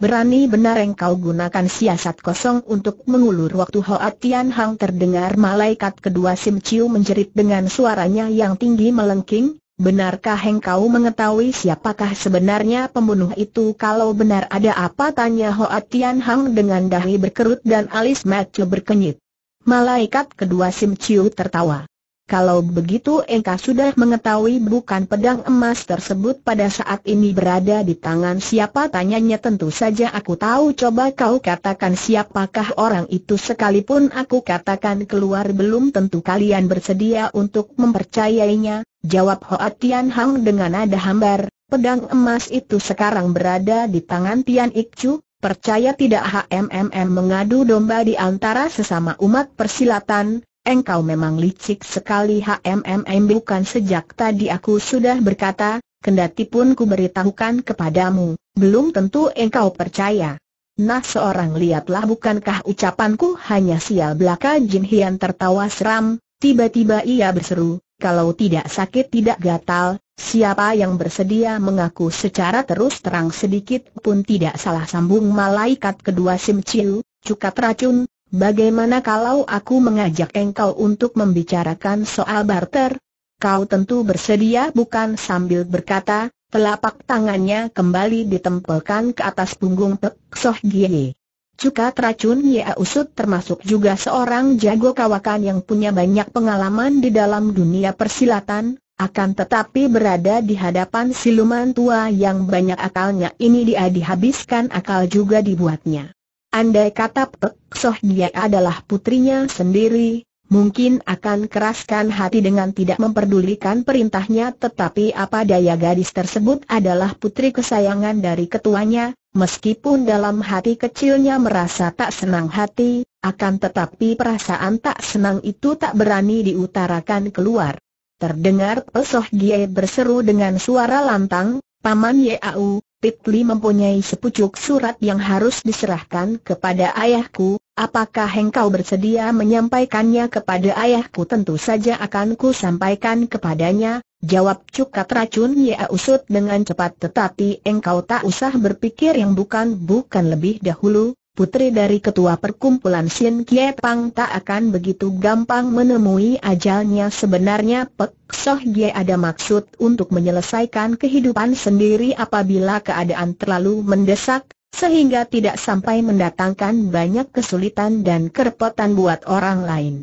Berani benar engkau gunakan siasat kosong untuk mengulur waktu Hoa Tian Hang terdengar malaikat kedua Sim Chiu menjerit dengan suaranya yang tinggi melengking, benarkah engkau mengetahui siapakah sebenarnya pembunuh itu kalau benar ada apa tanya Hoa Tian Hang dengan dahi berkerut dan alis matu berkenyit. Malaikat kedua Sim Chiu tertawa. Kalau begitu Engkau sudah mengetahui bukan pedang emas tersebut pada saat ini berada di tangan siapa tanyanya tentu saja aku tahu coba kau katakan siapakah orang itu sekalipun aku katakan keluar belum tentu kalian bersedia untuk mempercayainya, jawab Hoa Tian Hang dengan nada hambar, pedang emas itu sekarang berada di tangan Tian Ik Percaya tidak HMMM mengadu domba di antara sesama umat persilatan, engkau memang licik sekali HMMM bukan sejak tadi aku sudah berkata, kendati pun ku beritahukan kepadamu, belum tentu engkau percaya. Nah seorang lihatlah bukankah ucapanku hanya sial belaka Jin Hian tertawa seram, tiba-tiba ia berseru, kalau tidak sakit tidak gatal, siapa yang bersedia mengaku secara terus terang sedikit pun tidak salah sambung malaikat kedua Sim Chiu, cukat racun, Bagaimana kalau aku mengajak engkau untuk membicarakan soal barter? Kau tentu bersedia bukan sambil berkata, telapak tangannya kembali ditempelkan ke atas punggung Pek Soh Gie. Cukat racun A Usut termasuk juga seorang jago kawakan yang punya banyak pengalaman di dalam dunia persilatan, akan tetapi berada di hadapan siluman tua yang banyak akalnya ini dia dihabiskan akal juga dibuatnya. Andai kata Pek Soh dia adalah putrinya sendiri, mungkin akan keraskan hati dengan tidak memperdulikan perintahnya tetapi apa daya gadis tersebut adalah putri kesayangan dari ketuanya, meskipun dalam hati kecilnya merasa tak senang hati, akan tetapi perasaan tak senang itu tak berani diutarakan keluar. Terdengar pesoh Gie berseru dengan suara lantang, Paman Yau, Pitli mempunyai sepucuk surat yang harus diserahkan kepada ayahku, apakah engkau bersedia menyampaikannya kepada ayahku tentu saja akan ku sampaikan kepadanya, jawab cukat racun Ya Usut dengan cepat tetapi engkau tak usah berpikir yang bukan-bukan lebih dahulu, putri dari ketua perkumpulan Sien Kie Pang tak akan begitu gampang menemui ajalnya sebenarnya Pek Soh Gie ada maksud untuk menyelesaikan kehidupan sendiri apabila keadaan terlalu mendesak, sehingga tidak sampai mendatangkan banyak kesulitan dan kerepotan buat orang lain.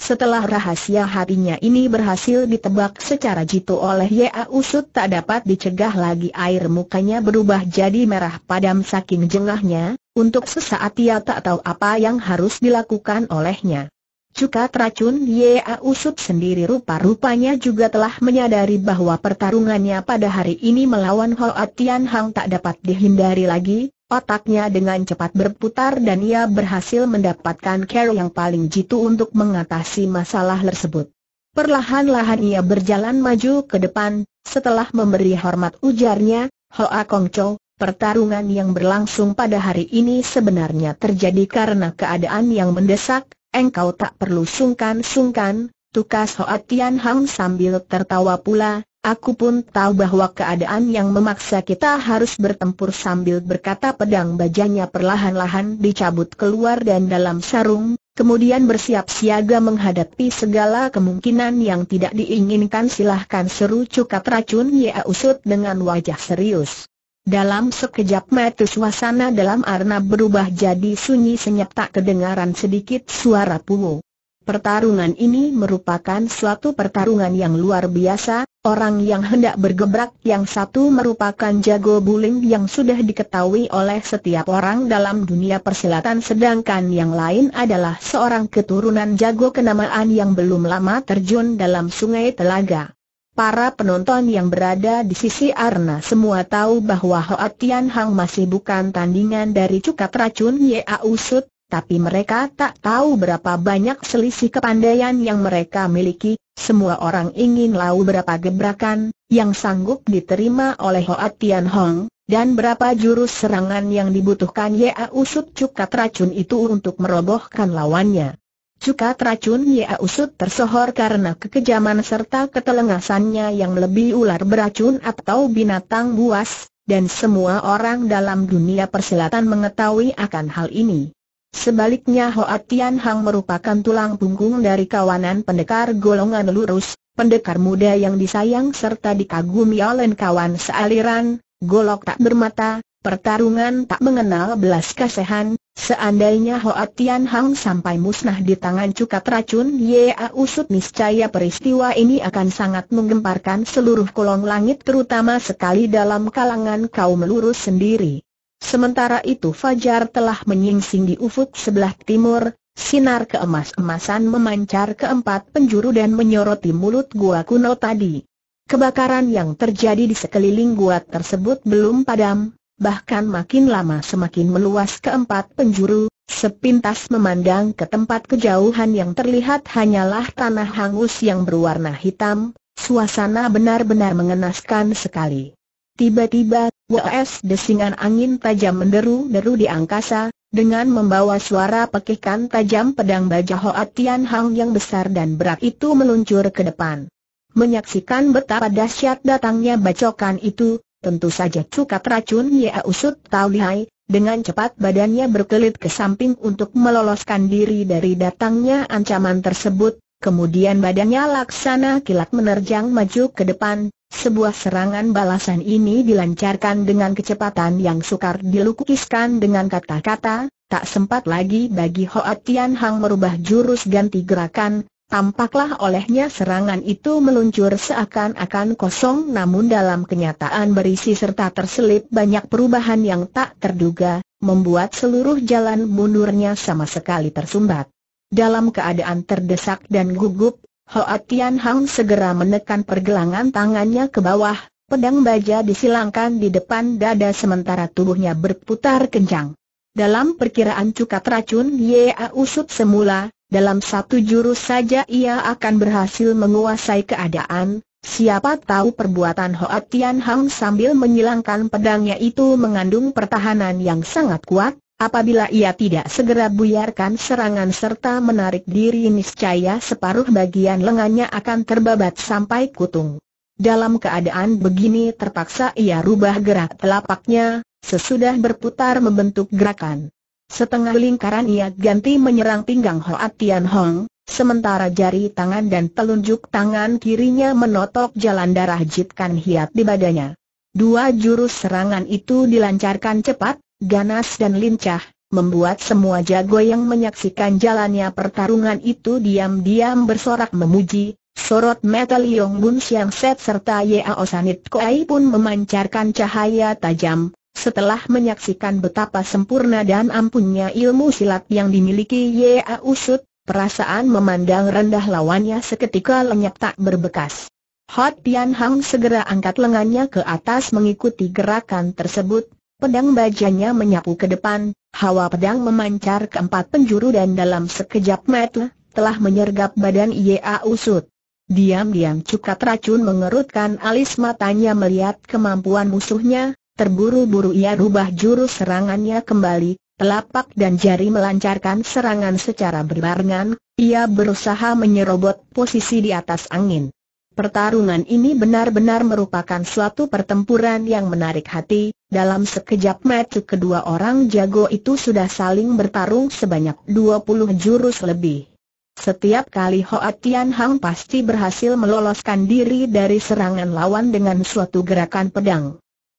Setelah rahasia hatinya ini berhasil ditebak secara jitu oleh Ya Usut tak dapat dicegah lagi air mukanya berubah jadi merah padam saking jengahnya, untuk sesaat ia tak tahu apa yang harus dilakukan olehnya. Cuka teracun, Yea Usut sendiri rupa-rupanya juga telah menyadari bahwa pertarungannya pada hari ini melawan Hoa Tian Hang tak dapat dihindari lagi, otaknya dengan cepat berputar dan ia berhasil mendapatkan care yang paling jitu untuk mengatasi masalah tersebut. Perlahan-lahan ia berjalan maju ke depan, setelah memberi hormat ujarnya, Hoa Kong Chow, Pertarungan yang berlangsung pada hari ini sebenarnya terjadi karena keadaan yang mendesak, engkau tak perlu sungkan-sungkan, tukas Hoat Tian Hang sambil tertawa pula, aku pun tahu bahwa keadaan yang memaksa kita harus bertempur sambil berkata pedang bajanya perlahan-lahan dicabut keluar dan dalam sarung, kemudian bersiap siaga menghadapi segala kemungkinan yang tidak diinginkan silahkan seru cukat racun Ye Usut dengan wajah serius. Dalam sekejap mata suasana dalam arna berubah jadi sunyi senyap tak kedengaran sedikit suara pungu. Pertarungan ini merupakan suatu pertarungan yang luar biasa, orang yang hendak bergebrak yang satu merupakan jago bulim yang sudah diketahui oleh setiap orang dalam dunia persilatan sedangkan yang lain adalah seorang keturunan jago kenamaan yang belum lama terjun dalam sungai telaga. Para penonton yang berada di sisi Arna semua tahu bahwa Hoa Tian Hang masih bukan tandingan dari cukat racun Yea Usut, tapi mereka tak tahu berapa banyak selisih kepandaian yang mereka miliki, semua orang ingin lau berapa gebrakan, yang sanggup diterima oleh Hoa Tian Hang, dan berapa jurus serangan yang dibutuhkan Yea Usut cukat racun itu untuk merobohkan lawannya. Cuka teracun Ya Usut tersohor karena kekejaman serta ketelengasannya yang lebih ular beracun atau binatang buas, dan semua orang dalam dunia persilatan mengetahui akan hal ini. Sebaliknya Hoa Tian Hang merupakan tulang punggung dari kawanan pendekar golongan lurus, pendekar muda yang disayang serta dikagumi oleh kawan sealiran, golok tak bermata, Pertarungan tak mengenal belas kasihan, seandainya Hoa Tian Hang sampai musnah di tangan cukat racun Yea Usut niscaya peristiwa ini akan sangat menggemparkan seluruh kolong langit terutama sekali dalam kalangan kaum lurus sendiri. Sementara itu Fajar telah menyingsing di ufuk sebelah timur, sinar keemas-emasan memancar ke empat penjuru dan menyoroti mulut gua kuno tadi. Kebakaran yang terjadi di sekeliling gua tersebut belum padam, bahkan makin lama semakin meluas ke empat penjuru, sepintas memandang ke tempat kejauhan yang terlihat hanyalah tanah hangus yang berwarna hitam, suasana benar-benar mengenaskan sekali. Tiba-tiba, WS desingan angin tajam menderu-deru di angkasa, dengan membawa suara pekikan tajam pedang baja Hoa Tian Hang yang besar dan berat itu meluncur ke depan. Menyaksikan betapa dahsyat datangnya bacokan itu, Tentu saja cukat racun Ya, Usut Tau Lihai, dengan cepat badannya berkelit ke samping untuk meloloskan diri dari datangnya ancaman tersebut, kemudian badannya laksana kilat menerjang maju ke depan, sebuah serangan balasan ini dilancarkan dengan kecepatan yang sukar dilukiskan dengan kata-kata, tak sempat lagi bagi Hoa Tian Hang merubah jurus ganti gerakan, Tampaklah olehnya serangan itu meluncur seakan-akan kosong namun dalam kenyataan berisi serta terselip banyak perubahan yang tak terduga, membuat seluruh jalan mundurnya sama sekali tersumbat. Dalam keadaan terdesak dan gugup, Hoa Tian Hang segera menekan pergelangan tangannya ke bawah, pedang baja disilangkan di depan dada sementara tubuhnya berputar kencang. Dalam perkiraan cukat racun Ye Usut semula, dalam satu jurus saja ia akan berhasil menguasai keadaan, siapa tahu perbuatan Hoa Tian Hang sambil menyilangkan pedangnya itu mengandung pertahanan yang sangat kuat, Apabila ia tidak segera buyarkan serangan serta menarik diri niscaya separuh bagian lengannya akan terbabat sampai kutung. Dalam keadaan begini terpaksa ia rubah gerak telapaknya, sesudah berputar membentuk gerakan. Setengah lingkaran ia ganti menyerang pinggang Hoa Tian Hong, sementara jari tangan dan telunjuk tangan kirinya menotok jalan darah Jit Kan Hiat di badannya. Dua jurus serangan itu dilancarkan cepat, ganas dan lincah, membuat semua jago yang menyaksikan jalannya pertarungan itu diam-diam bersorak memuji, Sorot metal Yong Bun Siang Set serta Yao Sanit Koi pun memancarkan cahaya tajam, setelah menyaksikan betapa sempurna dan ampunnya ilmu silat yang dimiliki Yea Usut, perasaan memandang rendah lawannya seketika lenyap tak berbekas. Hot Tian Hang segera angkat lengannya ke atas mengikuti gerakan tersebut, pedang bajanya menyapu ke depan, hawa pedang memancar ke empat penjuru dan dalam sekejap mata, telah menyergap badan Yea Usut. Diam-diam cukat racun mengerutkan alis matanya melihat kemampuan musuhnya, Terburu-buru ia rubah jurus serangannya kembali, telapak dan jari melancarkan serangan secara berbarengan, ia berusaha menyerobot posisi di atas angin. Pertarungan ini benar-benar merupakan suatu pertempuran yang menarik hati, dalam sekejap mata kedua orang jago itu sudah saling bertarung sebanyak dua puluh jurus lebih. Setiap kali Hoa Tian Hang pasti berhasil meloloskan diri dari serangan lawan dengan suatu gerakan pedang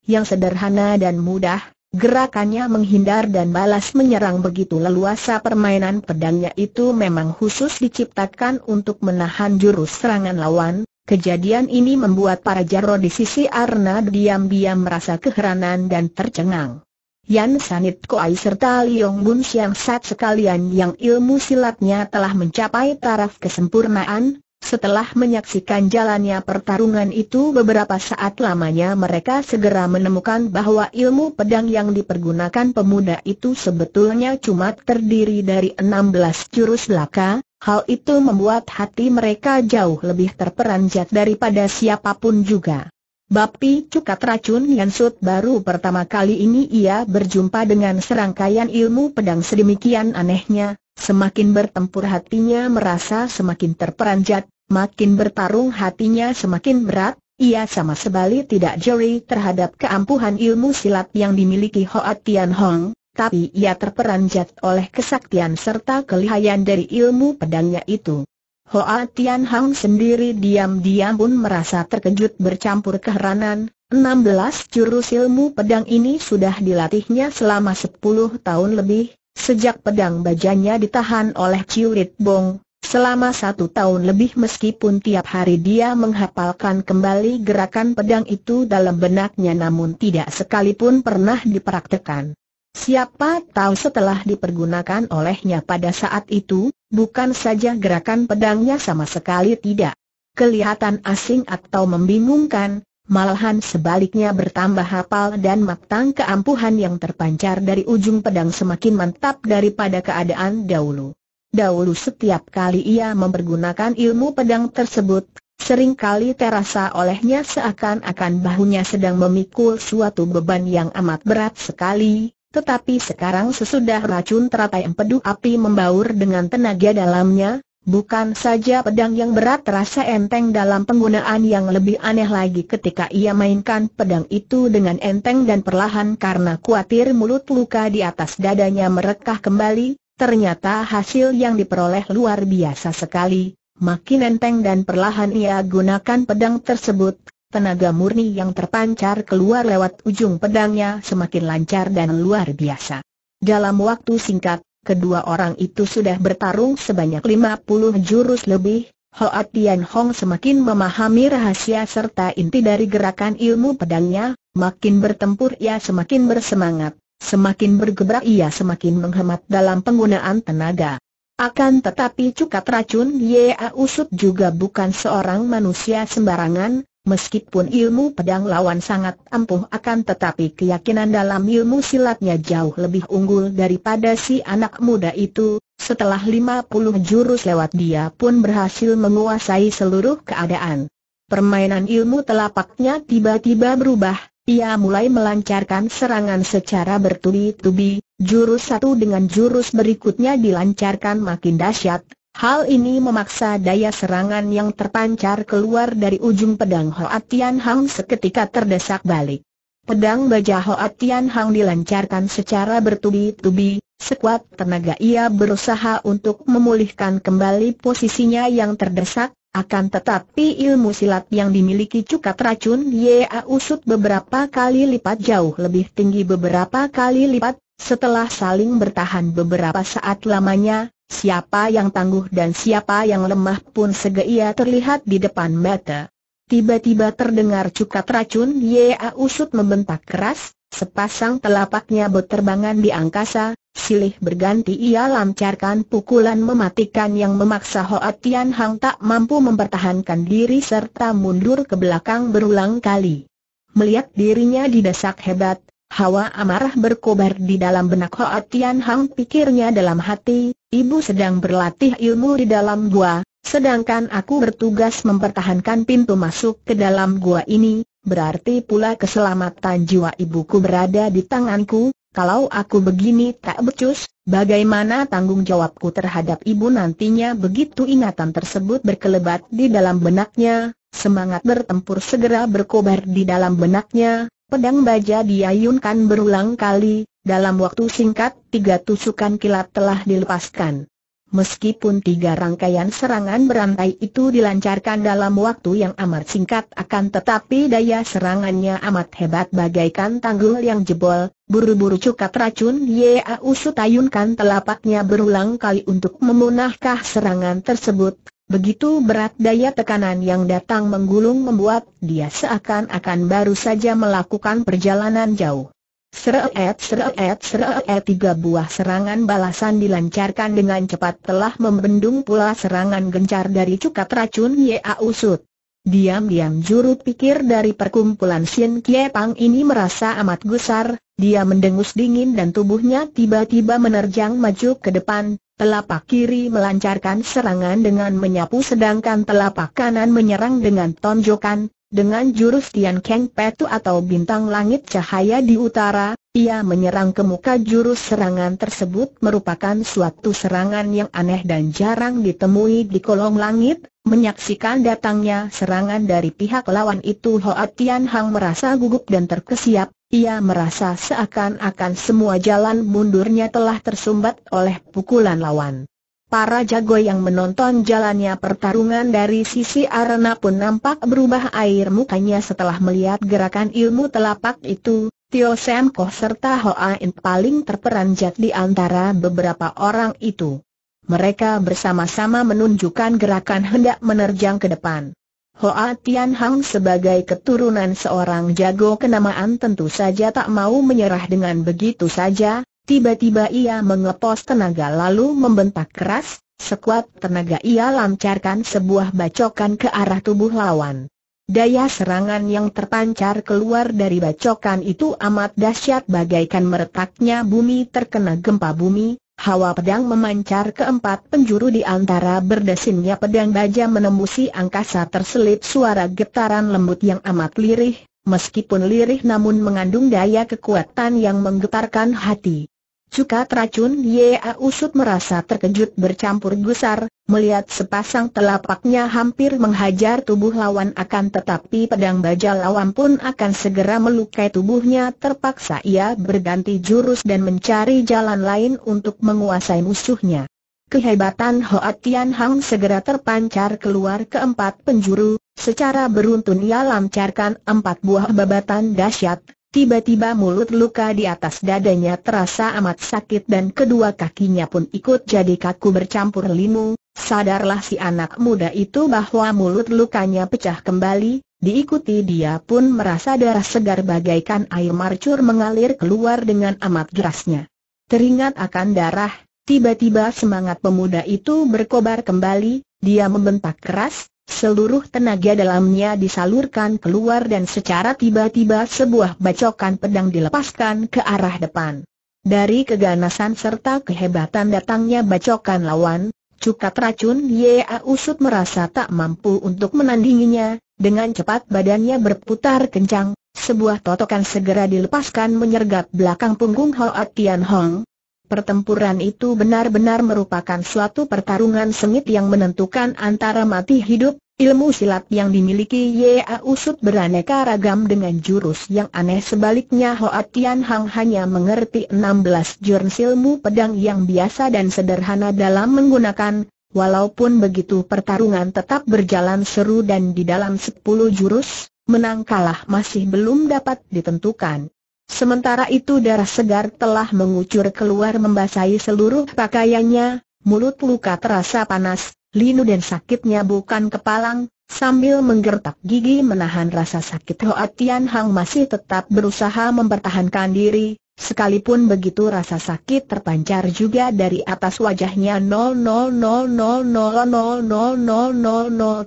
yang sederhana dan mudah, gerakannya menghindar dan balas menyerang begitu leluasa permainan pedangnya itu memang khusus diciptakan untuk menahan jurus serangan lawan, Kejadian ini membuat para jaro di sisi Arna diam-diam merasa keheranan dan tercengang. Yan Sanit Koai serta Liong Bun Siang Sat sekalian yang ilmu silatnya telah mencapai taraf kesempurnaan, setelah menyaksikan jalannya pertarungan itu beberapa saat lamanya mereka segera menemukan bahwa ilmu pedang yang dipergunakan pemuda itu sebetulnya cuma terdiri dari 16 jurus laka, hal itu membuat hati mereka jauh lebih terperanjat daripada siapapun juga. Bapi cukat racun Yansut baru pertama kali ini ia berjumpa dengan serangkaian ilmu pedang sedemikian anehnya, Semakin bertempur hatinya merasa semakin terperanjat, Makin bertarung hatinya semakin berat, ia sama sekali tidak jeri terhadap keampuhan ilmu silat yang dimiliki Hoa Tian Hong, tapi ia terperanjat oleh kesaktian serta kelihayan dari ilmu pedangnya itu. Hoa Tian Hong sendiri diam-diam pun merasa terkejut bercampur keheranan, 16 jurus ilmu pedang ini sudah dilatihnya selama 10 tahun lebih, sejak pedang bajanya ditahan oleh Ciurit Bong, Selama satu tahun lebih meskipun tiap hari dia menghafalkan kembali gerakan pedang itu dalam benaknya namun tidak sekalipun pernah dipraktekan. Siapa tahu setelah dipergunakan olehnya pada saat itu, bukan saja gerakan pedangnya sama sekali tidak kelihatan asing atau membingungkan, malahan sebaliknya bertambah hafal dan matang keampuhan yang terpancar dari ujung pedang semakin mantap daripada keadaan dahulu. Dahulu setiap kali ia mempergunakan ilmu pedang tersebut, sering kali terasa olehnya seakan-akan bahunya sedang memikul suatu beban yang amat berat sekali, tetapi sekarang sesudah racun teratai empedu api membaur dengan tenaga dalamnya, bukan saja pedang yang berat terasa enteng dalam penggunaan yang lebih aneh lagi ketika ia mainkan pedang itu dengan enteng dan perlahan karena khawatir mulut luka di atas dadanya merekah kembali, Ternyata hasil yang diperoleh luar biasa sekali, makin enteng dan perlahan ia gunakan pedang tersebut, tenaga murni yang terpancar keluar lewat ujung pedangnya semakin lancar dan luar biasa. Dalam waktu singkat, kedua orang itu sudah bertarung sebanyak 50 jurus lebih, Hoa Tian Hong semakin memahami rahasia serta inti dari gerakan ilmu pedangnya, makin bertempur ia semakin bersemangat. Semakin bergebrak ia semakin menghemat dalam penggunaan tenaga. Akan tetapi cukat racun Yea Usut juga bukan seorang manusia sembarangan, meskipun ilmu pedang lawan sangat ampuh akan tetapi keyakinan dalam ilmu silatnya jauh lebih unggul daripada si anak muda itu, setelah lima puluh jurus lewat dia pun berhasil menguasai seluruh keadaan. Permainan ilmu telapaknya tiba-tiba berubah, ia mulai melancarkan serangan secara bertubi-tubi, jurus satu dengan jurus berikutnya dilancarkan makin dahsyat. Hal ini memaksa daya serangan yang terpancar keluar dari ujung pedang Hoa Tian Hang seketika terdesak balik. Pedang baja Hoa Tian Hang dilancarkan secara bertubi-tubi, sekuat tenaga ia berusaha untuk memulihkan kembali posisinya yang terdesak, akan tetapi ilmu silat yang dimiliki cukat racun Yea Usut beberapa kali lipat jauh lebih tinggi beberapa kali lipat, setelah saling bertahan beberapa saat lamanya, siapa yang tangguh dan siapa yang lemah pun segera terlihat di depan mata. Tiba-tiba terdengar cukat racun Yea Usut membentak keras, sepasang telapaknya berterbangan di angkasa, Silih berganti ia lancarkan pukulan mematikan yang memaksa Hoa Tian Hang tak mampu mempertahankan diri serta mundur ke belakang berulang kali. Melihat dirinya didesak hebat, hawa amarah berkobar di dalam benak Hoa Tian Hang pikirnya dalam hati, ibu sedang berlatih ilmu di dalam gua, sedangkan aku bertugas mempertahankan pintu masuk ke dalam gua ini, berarti pula keselamatan jiwa ibuku berada di tanganku, kalau aku begini tak becus, bagaimana tanggung jawabku terhadap ibu nantinya begitu ingatan tersebut berkelebat di dalam benaknya, semangat bertempur segera berkobar di dalam benaknya, pedang baja diayunkan berulang kali, dalam waktu singkat tiga tusukan kilat telah dilepaskan. Meskipun tiga rangkaian serangan berantai itu dilancarkan dalam waktu yang amat singkat akan tetapi daya serangannya amat hebat bagaikan tanggul yang jebol, buru-buru cukat racun Usut tayunkan telapaknya berulang kali untuk memunahkah serangan tersebut, begitu berat daya tekanan yang datang menggulung membuat dia seakan-akan baru saja melakukan perjalanan jauh. Seret seret seret tiga buah serangan balasan dilancarkan dengan cepat telah membendung pula serangan gencar dari cukat racun Yea Usut. Diam-diam juru pikir dari perkumpulan Sien Kie Pang ini merasa amat gusar, dia mendengus dingin dan tubuhnya tiba-tiba menerjang maju ke depan, telapak kiri melancarkan serangan dengan menyapu sedangkan telapak kanan menyerang dengan tonjokan, dengan jurus Tian Keng Petu atau bintang langit cahaya di utara, ia menyerang ke muka jurus serangan tersebut merupakan suatu serangan yang aneh dan jarang ditemui di kolong langit, menyaksikan datangnya serangan dari pihak lawan itu Hoa Tian Hang merasa gugup dan terkesiap, ia merasa seakan-akan semua jalan mundurnya telah tersumbat oleh pukulan lawan. Para jago yang menonton jalannya pertarungan dari sisi arena pun nampak berubah air mukanya setelah melihat gerakan ilmu telapak itu. Tio Sam Koh serta Hoa In paling terperanjat di antara beberapa orang itu. Mereka bersama-sama menunjukkan gerakan hendak menerjang ke depan. Hoa Tian Hang sebagai keturunan seorang jago kenamaan tentu saja tak mau menyerah dengan begitu saja, Tiba-tiba ia mengepos tenaga lalu membentak keras, sekuat tenaga ia lancarkan sebuah bacokan ke arah tubuh lawan. Daya serangan yang terpancar keluar dari bacokan itu amat dahsyat bagaikan meretaknya bumi terkena gempa bumi, hawa pedang memancar ke empat penjuru di antara berdesinnya pedang baja menembusi angkasa terselip suara getaran lembut yang amat lirih, meskipun lirih namun mengandung daya kekuatan yang menggetarkan hati teracun, teracun Yea Usut merasa terkejut bercampur gusar, melihat sepasang telapaknya hampir menghajar tubuh lawan akan tetapi pedang baja lawan pun akan segera melukai tubuhnya terpaksa ia berganti jurus dan mencari jalan lain untuk menguasai musuhnya. Kehebatan Hoat Tian Hang segera terpancar keluar ke empat penjuru, secara beruntun ia lancarkan empat buah babatan dahsyat, Tiba-tiba mulut luka di atas dadanya terasa amat sakit dan kedua kakinya pun ikut jadi kaku bercampur limu. Sadarlah si anak muda itu bahwa mulut lukanya pecah kembali, diikuti dia pun merasa darah segar bagaikan air marcur mengalir keluar dengan amat derasnya. Teringat akan darah, tiba-tiba semangat pemuda itu berkobar kembali, dia membentak keras, Seluruh tenaga dalamnya disalurkan keluar dan secara tiba-tiba sebuah bacokan pedang dilepaskan ke arah depan. Dari keganasan serta kehebatan datangnya bacokan lawan, cukat racun Yea Usut merasa tak mampu untuk menandinginya, dengan cepat badannya berputar kencang, sebuah totokan segera dilepaskan menyergap belakang punggung Hoa Tian Hong, Pertempuran itu benar-benar merupakan suatu pertarungan sengit yang menentukan antara mati hidup, ilmu silat yang dimiliki Yea Usut beraneka ragam dengan jurus yang aneh sebaliknya Hoa Tian Hang hanya mengerti 16 jurus ilmu pedang yang biasa dan sederhana dalam menggunakan, walaupun begitu pertarungan tetap berjalan seru dan di dalam 10 jurus, menang kalah masih belum dapat ditentukan. Sementara itu darah segar telah mengucur keluar membasahi seluruh pakaiannya, mulut luka terasa panas, linu dan sakitnya bukan kepalang, sambil menggertak gigi menahan rasa sakit Hoa Tian Hang masih tetap berusaha mempertahankan diri, Sekalipun begitu rasa sakit terpancar juga dari atas wajahnya 000000000039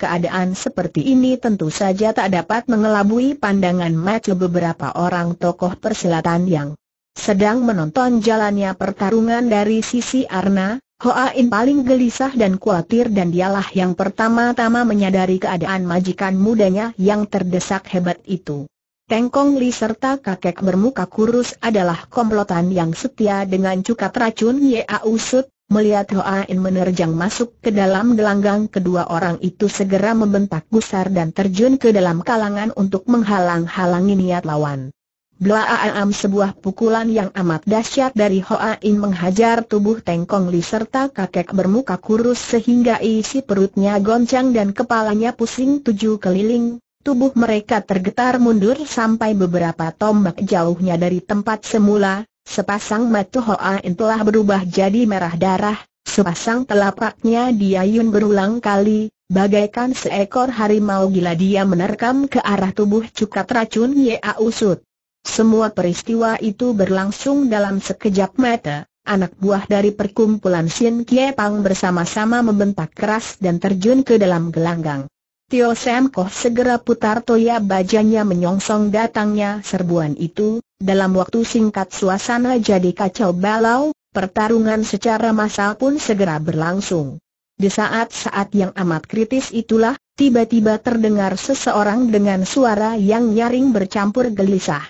keadaan seperti ini tentu saja tak dapat mengelabui pandangan mata beberapa orang tokoh persilatan yang sedang menonton jalannya pertarungan dari sisi Arna, Hoa In paling gelisah dan khawatir dan dialah yang pertama-tama menyadari keadaan majikan mudanya yang terdesak hebat itu. Tengkong Li serta kakek bermuka kurus adalah komplotan yang setia dengan cukat racun Yea Usut. melihat Hoa In menerjang masuk ke dalam gelanggang kedua orang itu segera membentak gusar dan terjun ke dalam kalangan untuk menghalang-halangi niat lawan. Blaam sebuah pukulan yang amat dahsyat dari Hoa In menghajar tubuh Tengkong Li serta kakek bermuka kurus sehingga isi perutnya goncang dan kepalanya pusing tujuh keliling, Tubuh mereka tergetar mundur sampai beberapa tombak jauhnya dari tempat semula, sepasang mata Hoain telah berubah jadi merah darah, sepasang telapaknya diayun berulang kali, bagaikan seekor harimau gila dia menerkam ke arah tubuh cukat racun Yea Usut. Semua peristiwa itu berlangsung dalam sekejap mata. Anak buah dari perkumpulan Sin Kie Pang bersama-sama membentak keras dan terjun ke dalam gelanggang. Tio Sam Koh segera putar toya bajanya menyongsong datangnya serbuan itu, dalam waktu singkat suasana jadi kacau balau, pertarungan secara massal pun segera berlangsung. Di saat-saat yang amat kritis itulah, tiba-tiba terdengar seseorang dengan suara yang nyaring bercampur gelisah.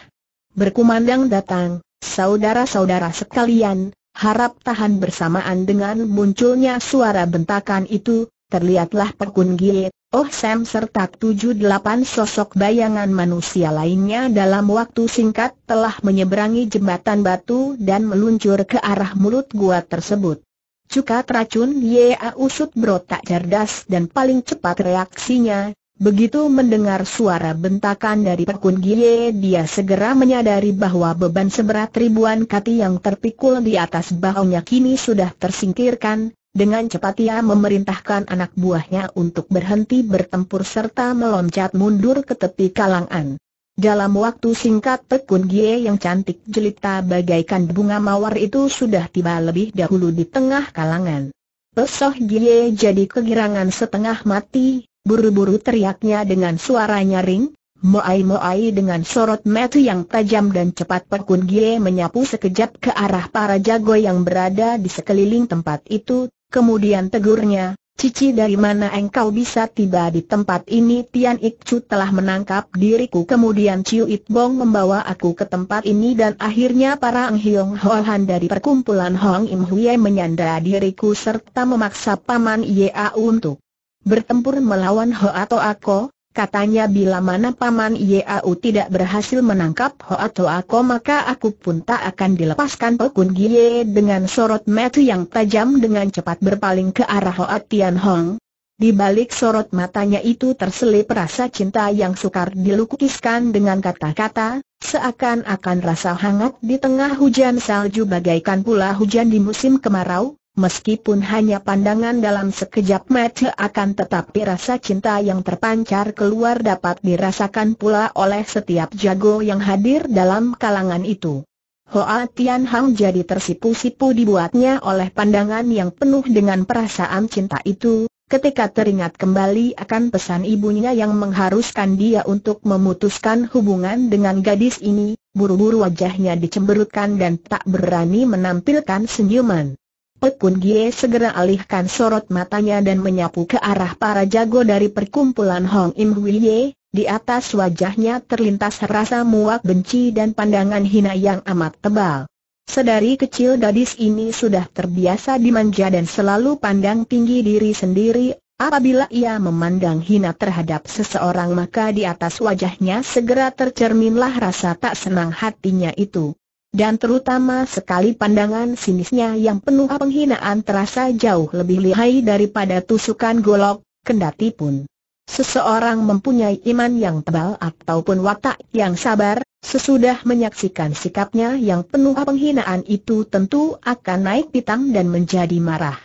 Berkumandang datang, saudara-saudara sekalian, harap tahan bersamaan dengan munculnya suara bentakan itu, terlihatlah Pekun Giet, Oh Sam serta tujuh delapan sosok bayangan manusia lainnya dalam waktu singkat telah menyeberangi jembatan batu dan meluncur ke arah mulut gua tersebut. Cuka teracun, Yea Usut berotak cerdas dan paling cepat reaksinya, Begitu mendengar suara bentakan dari Perkun Gie, dia segera menyadari bahwa beban seberat ribuan kati yang terpikul di atas bahunya kini sudah tersingkirkan, dengan cepat ia memerintahkan anak buahnya untuk berhenti bertempur serta meloncat mundur ke tepi kalangan. Dalam waktu singkat Tekun Gie yang cantik jelita bagaikan bunga mawar itu sudah tiba lebih dahulu di tengah kalangan. Pesoh Gie jadi kegirangan setengah mati, buru-buru teriaknya dengan suara nyaring, Moai-moai dengan sorot metu yang tajam dan cepat Tekun Gie menyapu sekejap ke arah para jago yang berada di sekeliling tempat itu, Kemudian tegurnya, Cici dari mana engkau bisa tiba di tempat ini Tian Ikcu telah menangkap diriku Kemudian Ciu It Bong membawa aku ke tempat ini Dan akhirnya para Ang Hiong Holhan dari perkumpulan Hong Im Hwee menyandera diriku Serta memaksa Paman Yea untuk bertempur melawan Ho atau Ako Katanya bila mana Paman Yau tidak berhasil menangkap Hoa Toako maka aku pun tak akan dilepaskan Pekun Gie dengan sorot mata yang tajam dengan cepat berpaling ke arah Hoa Tian Hong. Di balik sorot matanya itu terselip rasa cinta yang sukar dilukiskan dengan kata-kata, seakan-akan rasa hangat di tengah hujan salju bagaikan pula hujan di musim kemarau, Meskipun hanya pandangan dalam sekejap mata akan tetapi rasa cinta yang terpancar keluar dapat dirasakan pula oleh setiap jago yang hadir dalam kalangan itu. Hoa Tian Hang jadi tersipu-sipu dibuatnya oleh pandangan yang penuh dengan perasaan cinta itu, ketika teringat kembali akan pesan ibunya yang mengharuskan dia untuk memutuskan hubungan dengan gadis ini, buru-buru wajahnya dicemberutkan dan tak berani menampilkan senyuman. Pekun Gie segera alihkan sorot matanya dan menyapu ke arah para jago dari perkumpulan Hong Im Hui Ye, di atas wajahnya terlintas rasa muak benci dan pandangan hina yang amat tebal. Sedari kecil gadis ini sudah terbiasa dimanja dan selalu pandang tinggi diri sendiri, apabila ia memandang hina terhadap seseorang maka di atas wajahnya segera tercerminlah rasa tak senang hatinya itu. Dan terutama sekali pandangan sinisnya yang penuh penghinaan terasa jauh lebih lihai daripada tusukan golok, kendati pun. Seseorang mempunyai iman yang tebal ataupun watak yang sabar, sesudah menyaksikan sikapnya yang penuh penghinaan itu tentu akan naik pitam dan menjadi marah.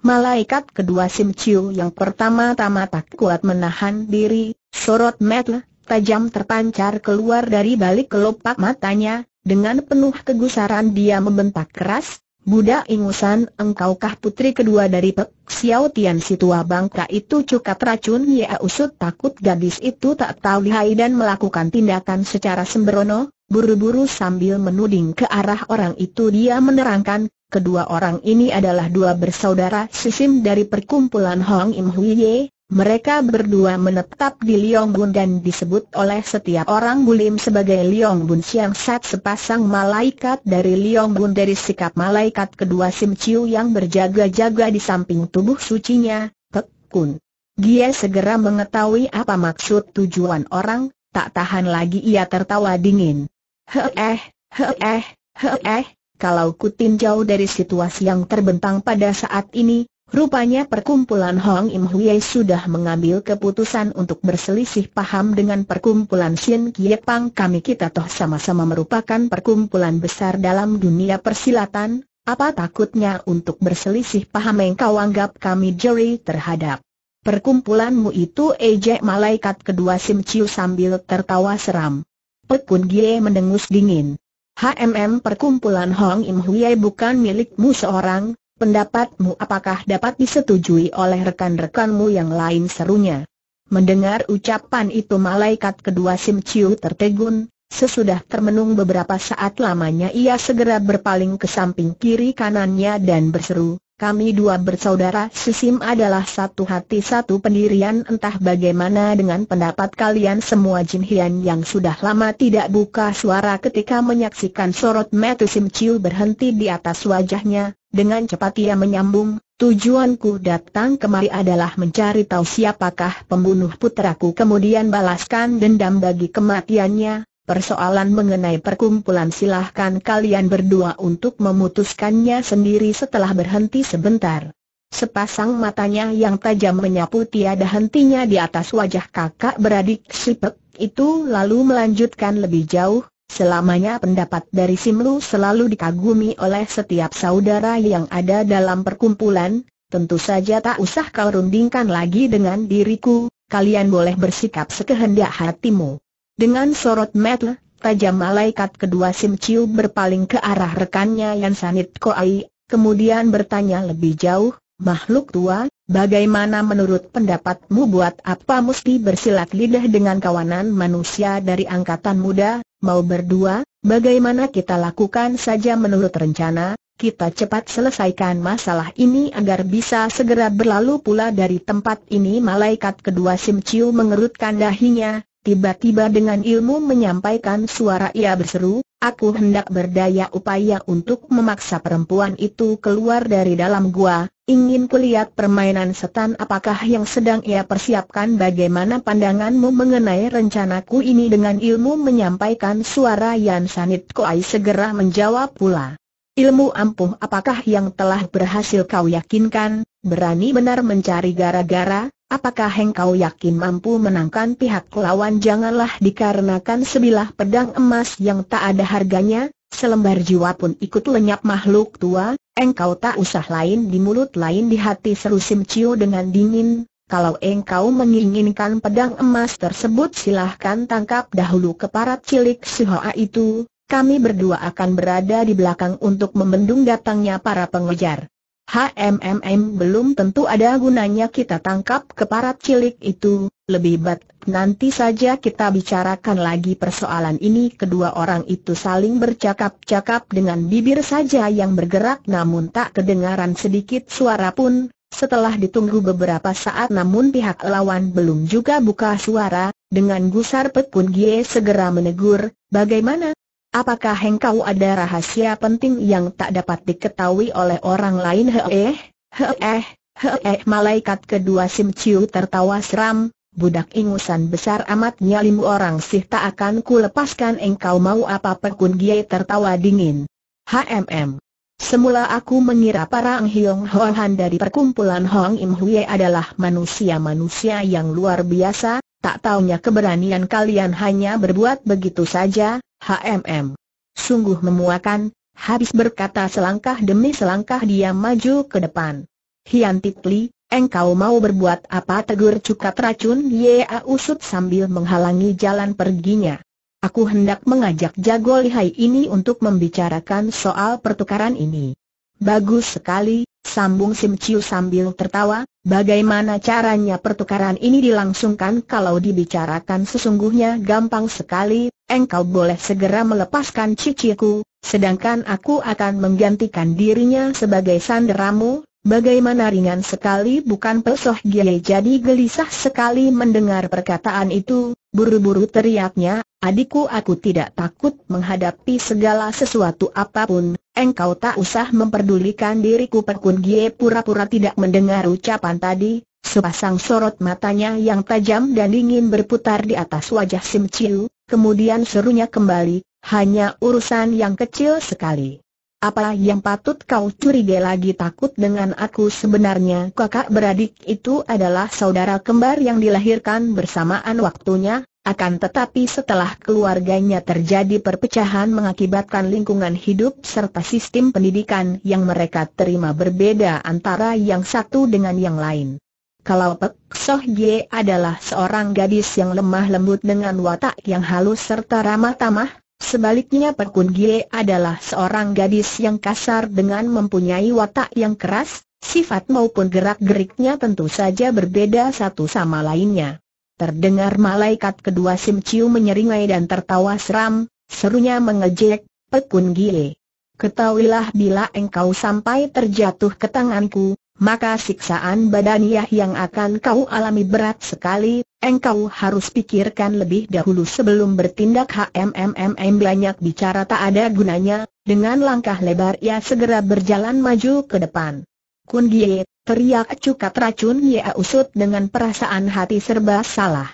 Malaikat kedua Sim Chiu yang pertama-tama tak kuat menahan diri, sorot mata tajam terpancar keluar dari balik kelopak matanya, dengan penuh kegusaran dia membentak keras, Budak ingusan engkaukah putri kedua dari Pek Xiao Tian si tua bangka itu cukat racun ya usut takut gadis itu tak tahu lihai dan melakukan tindakan secara sembrono, buru-buru sambil menuding ke arah orang itu dia menerangkan, kedua orang ini adalah dua bersaudara sisim dari perkumpulan Hong Im Hui Ye, mereka berdua menetap di Liong Bun dan disebut oleh setiap orang bulim sebagai Liong Bun Siang Sat sepasang malaikat dari Liong Bun dari sikap malaikat kedua Sim Chiu yang berjaga-jaga di samping tubuh sucinya, Pek Kun. Dia segera mengetahui apa maksud tujuan orang, tak tahan lagi ia tertawa dingin. He eh, he eh, he eh, kalau kutin jauh dari situasi yang terbentang pada saat ini, Rupanya perkumpulan Hong Im Hui sudah mengambil keputusan untuk berselisih paham dengan perkumpulan Shin Kie Pang kami kita toh sama-sama merupakan perkumpulan besar dalam dunia persilatan, apa takutnya untuk berselisih paham yang kau anggap kami juri terhadap perkumpulanmu itu ejek malaikat kedua Sim Chiu sambil tertawa seram. Pekun Gie mendengus dingin. HMM perkumpulan Hong Im Hui bukan milikmu seorang, Pendapatmu apakah dapat disetujui oleh rekan-rekanmu yang lain serunya? Mendengar ucapan itu malaikat kedua Sim Chiu tertegun, sesudah termenung beberapa saat lamanya ia segera berpaling ke samping kiri kanannya dan berseru, kami dua bersaudara sesim adalah satu hati satu pendirian entah bagaimana dengan pendapat kalian semua Jin Hian yang sudah lama tidak buka suara ketika menyaksikan sorot mata Sim Chiu berhenti di atas wajahnya, dengan cepat ia menyambung, tujuanku datang kemari adalah mencari tahu siapakah pembunuh putraku kemudian balaskan dendam bagi kematiannya, Persoalan mengenai perkumpulan silahkan kalian berdua untuk memutuskannya sendiri setelah berhenti sebentar. Sepasang matanya yang tajam menyapu tiada hentinya di atas wajah kakak beradik Sipek itu lalu melanjutkan lebih jauh, selamanya pendapat dari Simlu selalu dikagumi oleh setiap saudara yang ada dalam perkumpulan, tentu saja tak usah kau rundingkan lagi dengan diriku, kalian boleh bersikap sekehendak hatimu. Dengan sorot mata tajam malaikat kedua Sim Chiu berpaling ke arah rekannya Yan Sanit Koai, kemudian bertanya lebih jauh, makhluk tua, bagaimana menurut pendapatmu buat apa mesti bersilat lidah dengan kawanan manusia dari angkatan muda, mau berdua, bagaimana kita lakukan saja menurut rencana, kita cepat selesaikan masalah ini agar bisa segera berlalu pula dari tempat ini malaikat kedua Sim Chiu mengerutkan dahinya, Tiba-tiba dengan ilmu menyampaikan suara ia berseru, aku hendak berdaya upaya untuk memaksa perempuan itu keluar dari dalam gua, ingin kulihat permainan setan apakah yang sedang ia persiapkan bagaimana pandanganmu mengenai rencanaku ini dengan ilmu menyampaikan suara Yan Sanit Koai segera menjawab pula. Ilmu ampuh apakah yang telah berhasil kau yakinkan, berani benar mencari gara-gara, apakah engkau yakin mampu menangkan pihak lawan janganlah dikarenakan sebilah pedang emas yang tak ada harganya, selembar jiwa pun ikut lenyap makhluk tua, engkau tak usah lain di mulut lain di hati seru Simcio dengan dingin, kalau engkau menginginkan pedang emas tersebut silahkan tangkap dahulu keparat cilik si itu, kami berdua akan berada di belakang untuk membendung datangnya para pengejar. HMMM belum tentu ada gunanya kita tangkap keparat cilik itu, lebih baik nanti saja kita bicarakan lagi persoalan ini kedua orang itu saling bercakap-cakap dengan bibir saja yang bergerak namun tak kedengaran sedikit suara pun, setelah ditunggu beberapa saat namun pihak lawan belum juga buka suara, dengan gusar Pet pun Gie segera menegur, bagaimana, Apakah engkau ada rahasia penting yang tak dapat diketahui oleh orang lain? Heeh, heeh, heeh. malaikat kedua Sim Chiu tertawa seram, budak ingusan besar amat nyalimu orang sih tak akan ku lepaskan engkau mau apa pekun Gie tertawa dingin. HMM. Semula aku mengira para Ang Hiong Hohan dari perkumpulan Hong Im Hui adalah manusia-manusia yang luar biasa, Tak taunya keberanian kalian hanya berbuat begitu saja, HMM. Sungguh memuakan, habis berkata selangkah demi selangkah dia maju ke depan. Hian Titli, engkau mau berbuat apa tegur cukat racun Yea usut sambil menghalangi jalan perginya. Aku hendak mengajak jago lihai ini untuk membicarakan soal pertukaran ini. Bagus sekali, sambung Sim Chiu sambil tertawa, bagaimana caranya pertukaran ini dilangsungkan kalau dibicarakan sesungguhnya gampang sekali, engkau boleh segera melepaskan ciciku, sedangkan aku akan menggantikan dirinya sebagai sanderamu, bagaimana ringan sekali bukan pesoh Gie jadi gelisah sekali mendengar perkataan itu, buru-buru teriaknya, adikku aku tidak takut menghadapi segala sesuatu apapun, Engkau tak usah memperdulikan diriku Pekun Gie pura-pura tidak mendengar ucapan tadi, sepasang sorot matanya yang tajam dan dingin berputar di atas wajah Sim Chiu, kemudian serunya kembali, hanya urusan yang kecil sekali. Apa yang patut kau curiga lagi takut dengan aku sebenarnya kakak beradik itu adalah saudara kembar yang dilahirkan bersamaan waktunya, akan tetapi setelah keluarganya terjadi perpecahan mengakibatkan lingkungan hidup serta sistem pendidikan yang mereka terima berbeda antara yang satu dengan yang lain. Kalau Pek Soh Ye adalah seorang gadis yang lemah lembut dengan watak yang halus serta ramah tamah, sebaliknya Pek Kun Ye adalah seorang gadis yang kasar dengan mempunyai watak yang keras, sifat maupun gerak-geriknya tentu saja berbeda satu sama lainnya. Terdengar malaikat kedua Sim Ciu menyeringai dan tertawa seram, serunya mengejek, pekun gile. Ketahuilah bila engkau sampai terjatuh ke tanganku, maka siksaan badaniah yang akan kau alami berat sekali, engkau harus pikirkan lebih dahulu sebelum bertindak Hmmm banyak bicara tak ada gunanya, dengan langkah lebar ia segera berjalan maju ke depan. Kun Gie, teriak Cukat Racun Ye Usut dengan perasaan hati serba salah.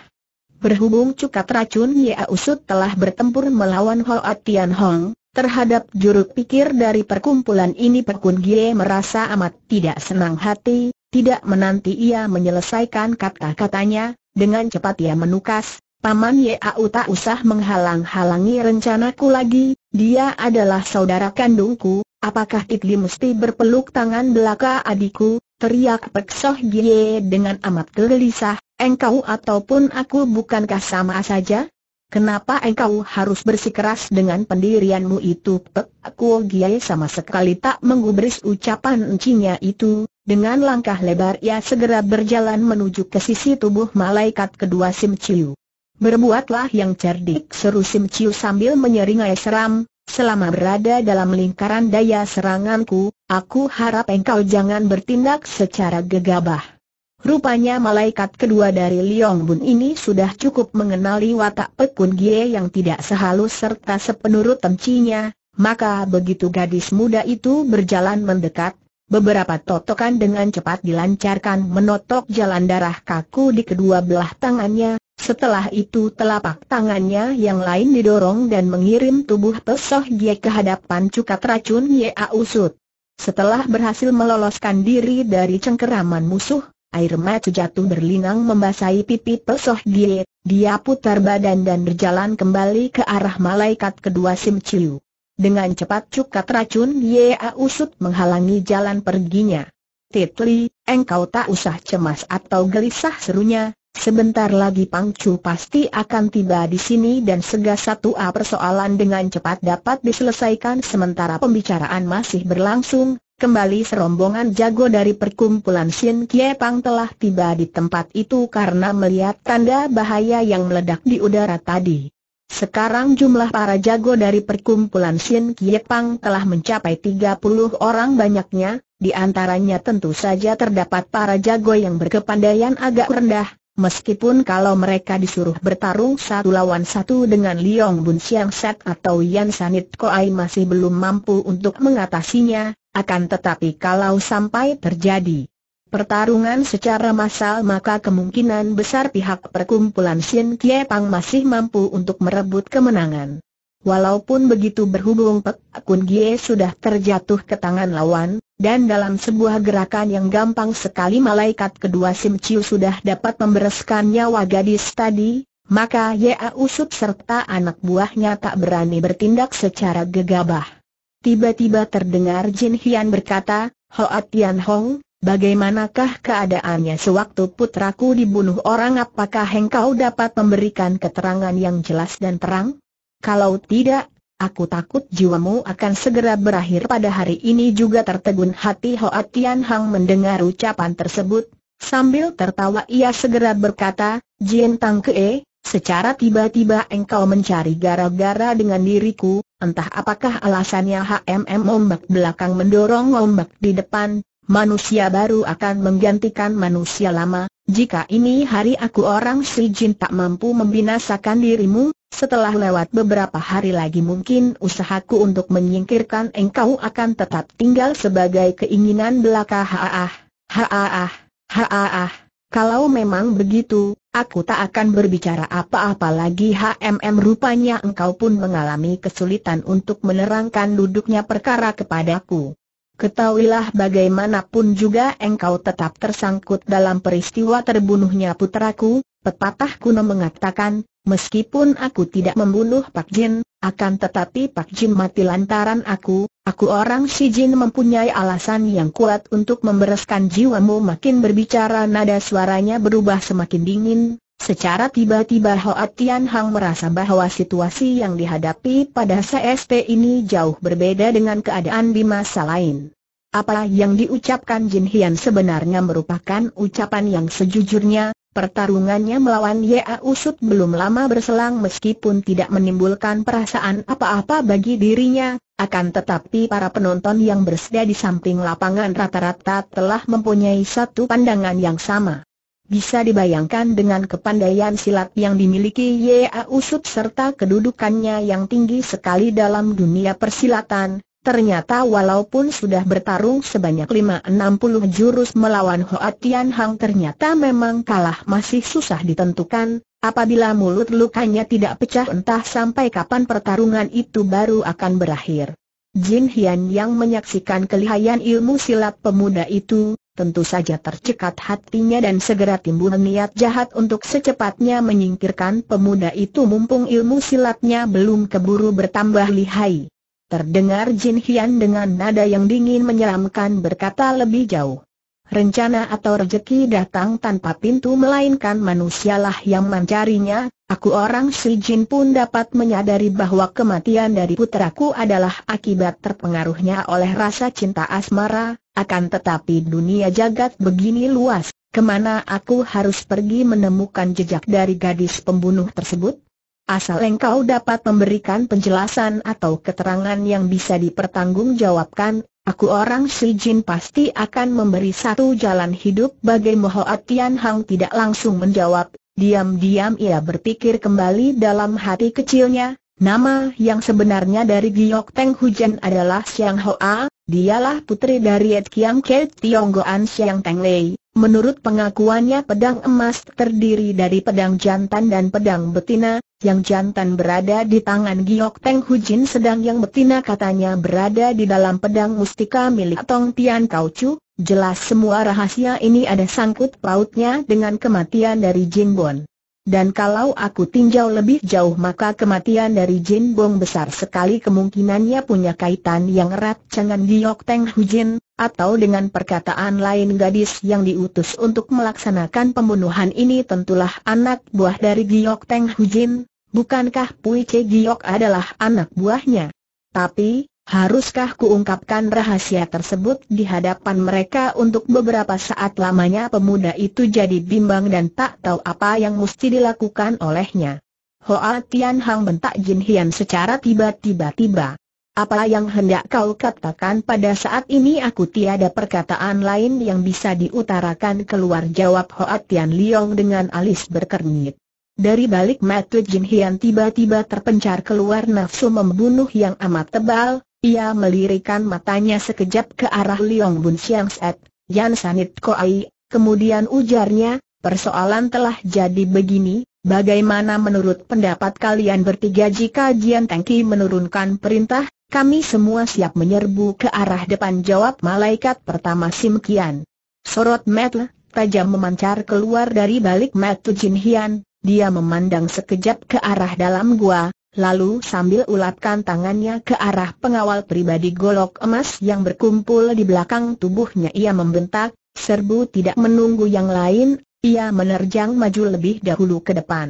Berhubung Cukat Racun Ye Usut telah bertempur melawan Hoa Tian Hong, terhadap juru pikir dari perkumpulan ini Pekun Gie merasa amat tidak senang hati, tidak menanti ia menyelesaikan kata-katanya, dengan cepat ia menukas, Paman U tak usah menghalang-halangi rencanaku lagi, dia adalah saudara kandungku, Apakah Tikli mesti berpeluk tangan belaka adikku? Teriak Pek Soh Gie dengan amat gelisah, engkau ataupun aku bukankah sama saja? Kenapa engkau harus bersikeras dengan pendirianmu itu? Pek Kuo Gie sama sekali tak menggubris ucapan encinya itu, dengan langkah lebar ia segera berjalan menuju ke sisi tubuh malaikat kedua Sim Chiu. Berbuatlah yang cerdik seru Sim Chiu sambil menyeringai seram, Selama berada dalam lingkaran daya seranganku, aku harap engkau jangan bertindak secara gegabah. Rupanya malaikat kedua dari Liong Bun ini sudah cukup mengenali watak Pekun Gie yang tidak sehalus serta sepenurut temcinya, maka begitu gadis muda itu berjalan mendekat, beberapa totokan dengan cepat dilancarkan menotok jalan darah kaku di kedua belah tangannya, setelah itu telapak tangannya yang lain didorong dan mengirim tubuh Pesoh Ye ke hadapan cukat racun Yea Usut. Setelah berhasil meloloskan diri dari cengkeraman musuh, air mata jatuh berlinang membasahi pipi Pesoh Ye. Dia putar badan dan berjalan kembali ke arah malaikat kedua Sim Chiu. Dengan cepat cukat racun Yea Usut menghalangi jalan perginya. Titli, engkau tak usah cemas atau gelisah serunya, Sebentar lagi Pang Chu pasti akan tiba di sini dan segala satu A persoalan dengan cepat dapat diselesaikan sementara pembicaraan masih berlangsung. Kembali serombongan jago dari perkumpulan Xin Kie Pang telah tiba di tempat itu karena melihat tanda bahaya yang meledak di udara tadi. Sekarang jumlah para jago dari perkumpulan Xin Kie Pang telah mencapai 30 orang banyaknya, di antaranya tentu saja terdapat para jago yang berkepandaian agak rendah, Meskipun kalau mereka disuruh bertarung satu lawan satu dengan Liong Bun Siang Set atau Yan Sanit Koai masih belum mampu untuk mengatasinya, akan tetapi kalau sampai terjadi pertarungan secara massal maka kemungkinan besar pihak perkumpulan Sien Kie Pang masih mampu untuk merebut kemenangan. Walaupun begitu berhubung Pek Kun Gie sudah terjatuh ke tangan lawan, dan dalam sebuah gerakan yang gampang sekali malaikat kedua Sim Chiu sudah dapat membereskan nyawa gadis tadi, maka Ya Usut serta anak buahnya tak berani bertindak secara gegabah. Tiba-tiba terdengar Jin Hian berkata, Hoa Tian Hong, bagaimanakah keadaannya sewaktu putraku dibunuh orang apakah engkau dapat memberikan keterangan yang jelas dan terang? Kalau tidak, aku takut jiwamu akan segera berakhir pada hari ini juga tertegun hati Hoa Tian Hang mendengar ucapan tersebut. Sambil tertawa ia segera berkata, Jin Tang Kee, secara tiba-tiba engkau mencari gara-gara dengan diriku, entah apakah alasannya HMM ombak belakang mendorong ombak di depan, manusia baru akan menggantikan manusia lama, jika ini hari aku orang si Jin tak mampu membinasakan dirimu, setelah lewat beberapa hari lagi mungkin usahaku untuk menyingkirkan engkau akan tetap tinggal sebagai keinginan belaka haaah, haaah, haaah. Kalau memang begitu, aku tak akan berbicara apa-apa lagi HMM rupanya engkau pun mengalami kesulitan untuk menerangkan duduknya perkara kepadaku. Ketahuilah bagaimanapun juga engkau tetap tersangkut dalam peristiwa terbunuhnya putraku, pepatah kuno mengatakan, meskipun aku tidak membunuh Pak Jin, akan tetapi Pak Jin mati lantaran aku, aku orang si Jin mempunyai alasan yang kuat untuk membereskan jiwamu makin berbicara nada suaranya berubah semakin dingin, Secara tiba-tiba Hoa Tian Hang merasa bahwa situasi yang dihadapi pada C.S.P ini jauh berbeda dengan keadaan di masa lain. Apa yang diucapkan Jin Hian sebenarnya merupakan ucapan yang sejujurnya, pertarungannya melawan Ya Usut belum lama berselang meskipun tidak menimbulkan perasaan apa-apa bagi dirinya, akan tetapi para penonton yang bersedia di samping lapangan rata-rata telah mempunyai satu pandangan yang sama. Bisa dibayangkan dengan kepandaian silat yang dimiliki Yea Usut serta kedudukannya yang tinggi sekali dalam dunia persilatan, ternyata walaupun sudah bertarung sebanyak 560 jurus melawan Hoa Tian Hang ternyata memang kalah masih susah ditentukan, apabila mulut lukanya tidak pecah entah sampai kapan pertarungan itu baru akan berakhir. Jin Hian yang menyaksikan kelihayan ilmu silat pemuda itu, tentu saja tercekat hatinya dan segera timbul niat jahat untuk secepatnya menyingkirkan pemuda itu mumpung ilmu silatnya belum keburu bertambah lihai. Terdengar Jin Hian dengan nada yang dingin menyeramkan berkata lebih jauh. Rencana atau rejeki datang tanpa pintu melainkan manusialah yang mencarinya, aku orang si Jin pun dapat menyadari bahwa kematian dari putraku adalah akibat terpengaruhnya oleh rasa cinta asmara, akan tetapi dunia jagat begini luas, kemana aku harus pergi menemukan jejak dari gadis pembunuh tersebut? Asal engkau dapat memberikan penjelasan atau keterangan yang bisa dipertanggungjawabkan, Aku orang si Jin pasti akan memberi satu jalan hidup bagi Moho Tian Hang tidak langsung menjawab, diam-diam ia berpikir kembali dalam hati kecilnya, nama yang sebenarnya dari Giok Teng Hujan adalah Siang Hoa, dialah putri dari Et Kiang Ke Goan Siang Teng Lei. Menurut pengakuannya pedang emas terdiri dari pedang jantan dan pedang betina, yang jantan berada di tangan Giok Teng Jin sedang yang betina katanya berada di dalam pedang mustika milik Tong Tian Kau Chu, jelas semua rahasia ini ada sangkut pautnya dengan kematian dari Jin Bon. Dan kalau aku tinjau lebih jauh maka kematian dari Jin Bong besar sekali kemungkinannya punya kaitan yang erat dengan Giok Teng Hu Jin atau dengan perkataan lain gadis yang diutus untuk melaksanakan pembunuhan ini tentulah anak buah dari Giok Teng Hu Jin. Bukankah Pui Ke Giok adalah anak buahnya? Tapi, haruskah kuungkapkan rahasia tersebut di hadapan mereka untuk beberapa saat lamanya pemuda itu jadi bimbang dan tak tahu apa yang mesti dilakukan olehnya. Hoa Tian Hang bentak Jin Hian secara tiba-tiba-tiba. Apa yang hendak kau katakan pada saat ini aku tiada perkataan lain yang bisa diutarakan keluar jawab Hoa Tian Liong dengan alis berkernyit. Dari balik mata Jin Hian tiba-tiba terpencar keluar nafsu membunuh yang amat tebal, ia melirikan matanya sekejap ke arah Liong Bun Siang Set, Yan Sanit Koai, kemudian ujarnya, persoalan telah jadi begini, bagaimana menurut pendapat kalian bertiga jika Jian Tengki menurunkan perintah, kami semua siap menyerbu ke arah depan jawab malaikat pertama Sim Kian. Sorot Metle, tajam memancar keluar dari balik mata Jin Hian, dia memandang sekejap ke arah dalam gua, lalu sambil ulapkan tangannya ke arah pengawal pribadi golok emas yang berkumpul di belakang tubuhnya ia membentak, serbu tidak menunggu yang lain, ia menerjang maju lebih dahulu ke depan.